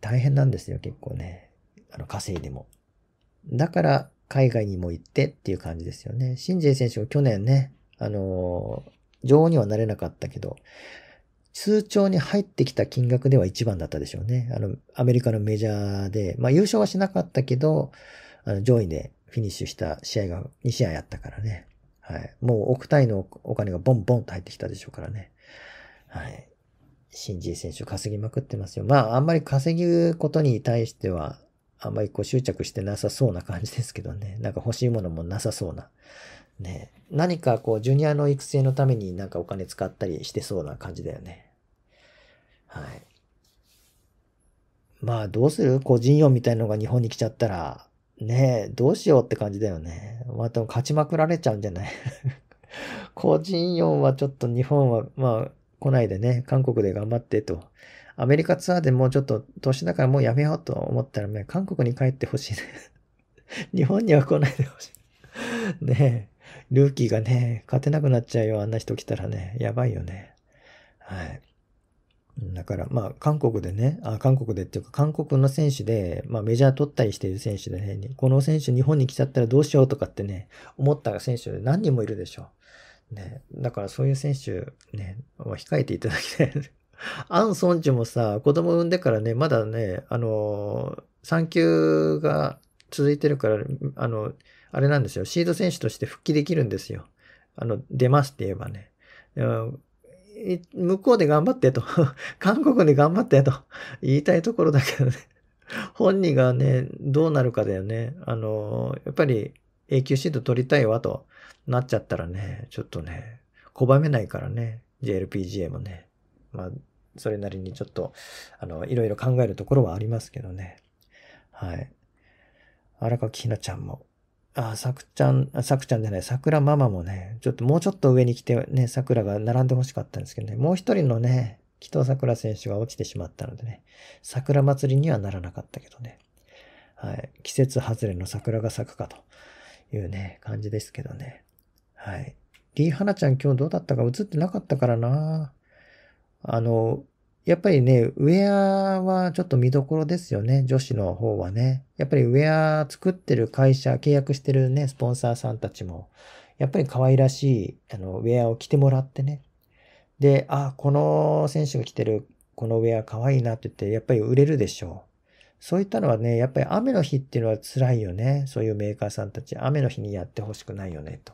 大変なんですよ、結構ね。あの、稼いでも。だから、海外にも行ってっていう感じですよね。シンジエ選手は去年ね、あのー、女王にはなれなかったけど、通帳に入ってきた金額では一番だったでしょうね。あの、アメリカのメジャーで、まあ優勝はしなかったけど、あの上位でフィニッシュした試合が2試合あったからね。はい。もう億単位のお金がボンボンと入ってきたでしょうからね。はい。シンジエ選手稼ぎまくってますよ。まあ、あんまり稼ぐことに対しては、あんまりこう執着してなさそうな感じですけどね。(laughs) なんか欲しいものもなさそうな。ね。何かこう、ジュニアの育成のためになんかお金使ったりしてそうな感じだよね。はい。まあ、どうする個人用みたいのが日本に来ちゃったら、ねえ、どうしようって感じだよね。また、あ、勝ちまくられちゃうんじゃない (laughs) 個人用はちょっと日本は、まあ、来ないでね、韓国で頑張ってとアメリカツアーでもうちょっと年だからもうやめようと思ったらね、韓国に帰ってほしいね。(laughs) 日本には来ないでほしい。(laughs) ねえ、ルーキーがね、勝てなくなっちゃうよ、あんな人来たらね、やばいよね。はい。だから、まあ、韓国でね、あ、韓国でっていうか、韓国の選手で、まあ、メジャー取ったりしている選手でね、この選手日本に来ちゃったらどうしようとかってね、思った選手で何人もいるでしょ。ね、だからそういう選手、ね、控えていただきたい。アン・ソンジュもさ、子供産んでからね、まだね、あの、産休が続いてるから、あの、あれなんですよ。シード選手として復帰できるんですよ。あの、出ますって言えばね。向こうで頑張ってと。(laughs) 韓国で頑張ってと言いたいところだけどね。本人がね、どうなるかだよね。あの、やっぱり永久シート取りたいわとなっちゃったらね、ちょっとね、拒めないからね。JLPGA もね。まあ、それなりにちょっと、あの、いろいろ考えるところはありますけどね。はい。荒垣ひなちゃんも。あ、さくちゃん、さくちゃんじゃない、桜ママもね、ちょっともうちょっと上に来てね、桜が並んでほしかったんですけどね、もう一人のね、紀藤桜選手が落ちてしまったのでね、桜祭りにはならなかったけどね。はい。季節外れの桜が咲くかというね、感じですけどね。はい。リーハナちゃん今日どうだったか映ってなかったからなあの、やっぱりね、ウェアはちょっと見どころですよね。女子の方はね。やっぱりウェア作ってる会社、契約してるね、スポンサーさんたちも、やっぱり可愛らしい、あの、ウェアを着てもらってね。で、あ、この選手が着てる、このウェア可愛いなって言って、やっぱり売れるでしょう。そういったのはね、やっぱり雨の日っていうのは辛いよね。そういうメーカーさんたち、雨の日にやってほしくないよね、と。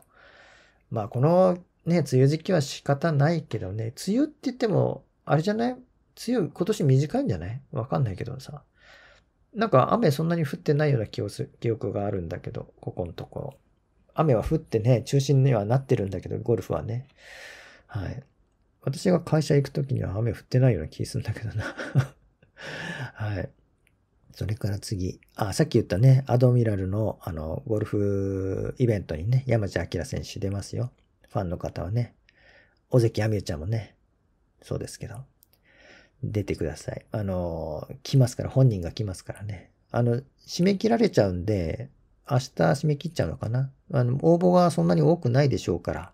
まあ、このね、梅雨時期は仕方ないけどね、梅雨って言っても、あれじゃない梅雨今年短いんじゃないわかんないけどさ。なんか雨そんなに降ってないような記憶があるんだけど、ここのところ。雨は降ってね、中心にはなってるんだけど、ゴルフはね。はい。私が会社行くときには雨降ってないような気するんだけどな (laughs) はい。それから次。あ、さっき言ったね、アドミラルの、あの、ゴルフイベントにね、山地明選手出ますよ。ファンの方はね、尾関あみゆちゃんもね、そうですけど、出てください。あの、来ますから、本人が来ますからね。あの、締め切られちゃうんで、明日締め切っちゃうのかな。あの、応募がそんなに多くないでしょうから、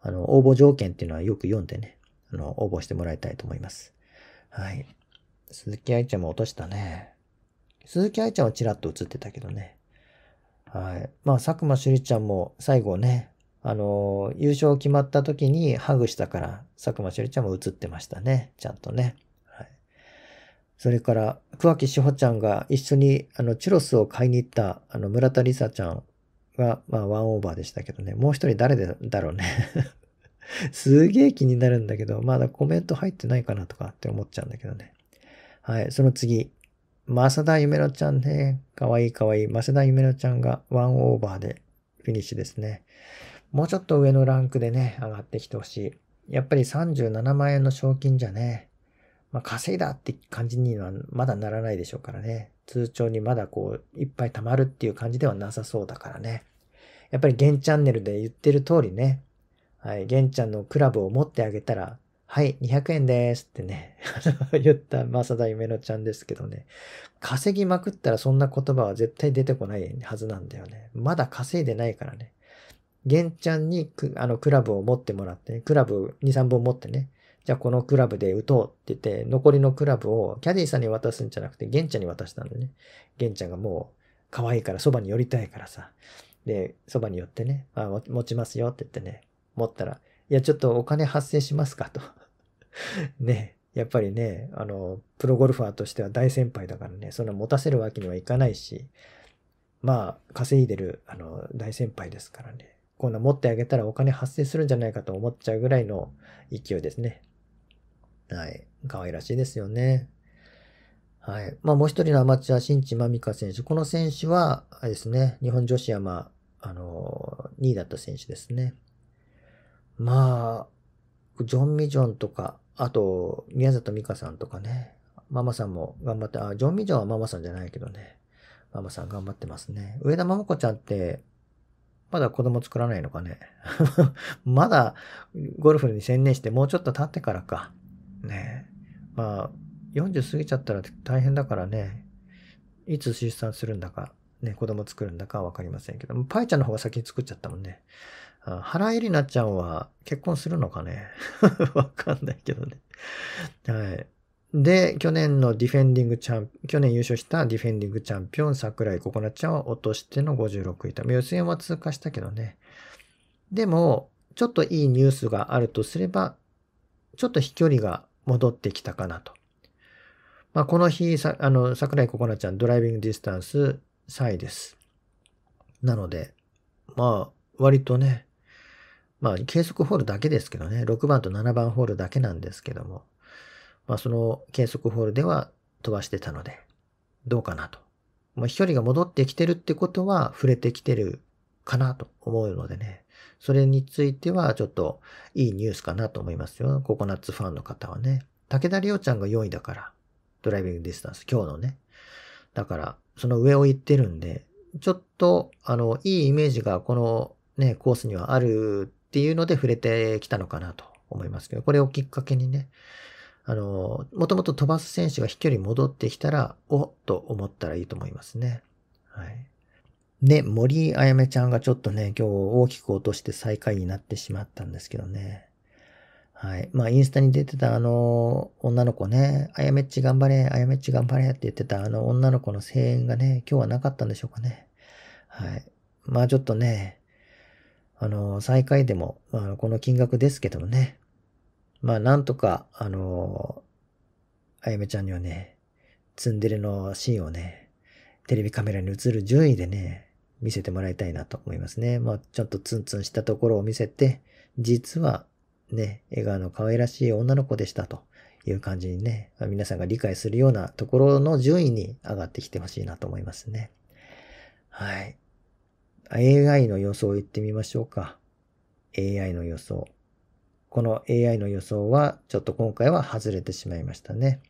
あの、応募条件っていうのはよく読んでね、あの、応募してもらいたいと思います。はい。鈴木愛ちゃんも落としたね。鈴木愛ちゃんはちらっと映ってたけどね。はい。まあ、佐久間朱里ちゃんも最後ね、あの、優勝決まった時にハグしたから、佐久間しおりちゃんも映ってましたね。ちゃんとね。はい。それから、桑木志保ちゃんが一緒に、あの、チュロスを買いに行った、あの、村田梨沙ちゃんが、まあ、ワンオーバーでしたけどね。もう一人誰でだろうね (laughs) すげえ気になるんだけど、まだコメント入ってないかなとかって思っちゃうんだけどね。はい、その次。増田夢乃ちゃんね。かわいいかわいい。増田夢乃ちゃんがワンオーバーでフィニッシュですね。もうちょっと上のランクでね、上がってきてほしい。やっぱり37万円の賞金じゃね、まあ、稼いだって感じにはまだならないでしょうからね。通帳にまだこう、いっぱい貯まるっていう感じではなさそうだからね。やっぱりゲンチャンネルで言ってる通りね、はい、ゲンちゃんのクラブを持ってあげたら、はい、200円ですってね、(laughs) 言った正田夢乃ちゃんですけどね、稼ぎまくったらそんな言葉は絶対出てこないはずなんだよね。まだ稼いでないからね。んちゃんにあのクラブを持ってもらって、クラブ2、3本持ってね、じゃあこのクラブで打とうって言って、残りのクラブをキャディーさんに渡すんじゃなくて、んちゃんに渡したんだね。んちゃんがもう、可愛いからそばに寄りたいからさ。で、そばに寄ってね、あ、持ちますよって言ってね、持ったら、いや、ちょっとお金発生しますかと (laughs) ね、やっぱりね、あの、プロゴルファーとしては大先輩だからね、そんな持たせるわけにはいかないし、まあ、稼いでる、あの、大先輩ですからね。こんな持ってあげたらお金発生するんじゃないかと思っちゃうぐらいの勢いですね。はい。可愛らしいですよね。はい。まあ、もう一人のアマチュア、新地まみか選手。この選手は、あれですね、日本女子山、まあ、あの、2位だった選手ですね。まあ、ジョン・ミジョンとか、あと、宮里美香さんとかね、ママさんも頑張って、あ、ジョン・ミジョンはママさんじゃないけどね、ママさん頑張ってますね。上田桃子ちゃんって、まだ子供作らないのかね。(laughs) まだゴルフに専念してもうちょっと経ってからか。ねまあ、40過ぎちゃったら大変だからね。いつ出産するんだか、ね、子供作るんだかわかりませんけども、パイちゃんの方が先に作っちゃったもんね。あ原エリナちゃんは結婚するのかね (laughs) わかんないけどね。はい。で、去年のディフェンディングチャン、去年優勝したディフェンディングチャンピオン、桜井ココナちゃんを落としての56位と。予選は通過したけどね。でも、ちょっといいニュースがあるとすれば、ちょっと飛距離が戻ってきたかなと。まあ、この日、さあの、桜井ココナちゃん、ドライビングディスタンス3位です。なので、まあ、割とね、まあ、計測ホールだけですけどね、6番と7番ホールだけなんですけども、まあ、その計測ホールでは飛ばしてたので、どうかなと。まあ、飛距離が戻ってきてるってことは触れてきてるかなと思うのでね。それについてはちょっといいニュースかなと思いますよ。ココナッツファンの方はね。武田里央ちゃんが4位だから。ドライビングディスタンス。今日のね。だから、その上を行ってるんで、ちょっと、あの、いいイメージがこのね、コースにはあるっていうので触れてきたのかなと思いますけど、これをきっかけにね、あの、もともと飛ばす選手が飛距離戻ってきたら、おっと思ったらいいと思いますね。はい。ね、森あやめちゃんがちょっとね、今日大きく落として最下位になってしまったんですけどね。はい。まあ、インスタに出てたあの、女の子ね、あやめっち頑張れ、あやめっち頑張れって言ってたあの女の子の声援がね、今日はなかったんでしょうかね。はい。まあ、ちょっとね、あの、最下位でも、まあ、この金額ですけどもね、まあ、なんとか、あのー、あやめちゃんにはね、ツンデレのシーンをね、テレビカメラに映る順位でね、見せてもらいたいなと思いますね。まあ、ちょっとツンツンしたところを見せて、実はね、笑顔の可愛らしい女の子でしたという感じにね、まあ、皆さんが理解するようなところの順位に上がってきてほしいなと思いますね。はい。AI の予想を言ってみましょうか。AI の予想。この AI の予想は、ちょっと今回は外れてしまいましたね。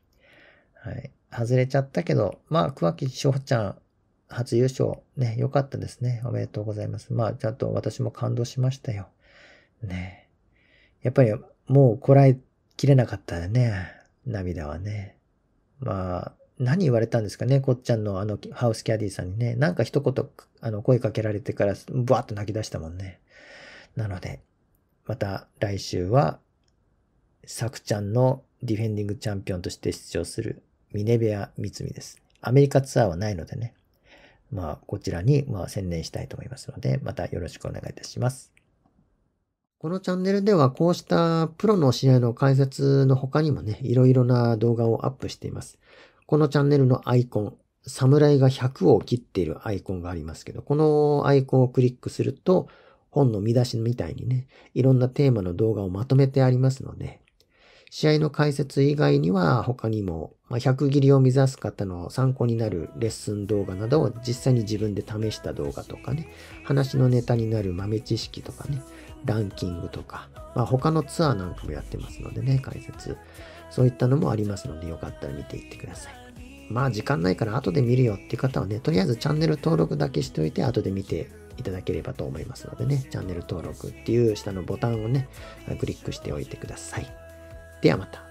はい。外れちゃったけど、まあ、桑木翔ちゃん、初優勝、ね、良かったですね。おめでとうございます。まあ、ちゃんと私も感動しましたよ。ね。やっぱり、もうこらえきれなかったね。涙はね。まあ、何言われたんですかね、こっちゃんのあのハウスキャディさんにね。なんか一言、あの、声かけられてから、ブワーッと泣き出したもんね。なので、また来週は、サクちゃんのディフェンディングチャンピオンとして出場するミネベア・ミツミです。アメリカツアーはないのでね、まあ、こちらにま専念したいと思いますので、またよろしくお願いいたします。このチャンネルではこうしたプロの試合の解説の他にもね、いろいろな動画をアップしています。このチャンネルのアイコン、侍が100を切っているアイコンがありますけど、このアイコンをクリックすると、本の見出しみたいにね、いろんなテーマの動画をまとめてありますので、試合の解説以外には他にも、ま100切りを目指す方の参考になるレッスン動画などを実際に自分で試した動画とかね、話のネタになる豆知識とかね、ランキングとか、まあ、他のツアーなんかもやってますのでね、解説。そういったのもありますので、よかったら見ていってください。まあ時間ないから後で見るよっていう方はね、とりあえずチャンネル登録だけしておいて後で見ていただければと思いますのでね、チャンネル登録っていう下のボタンをね、クリックしておいてください。ではまた。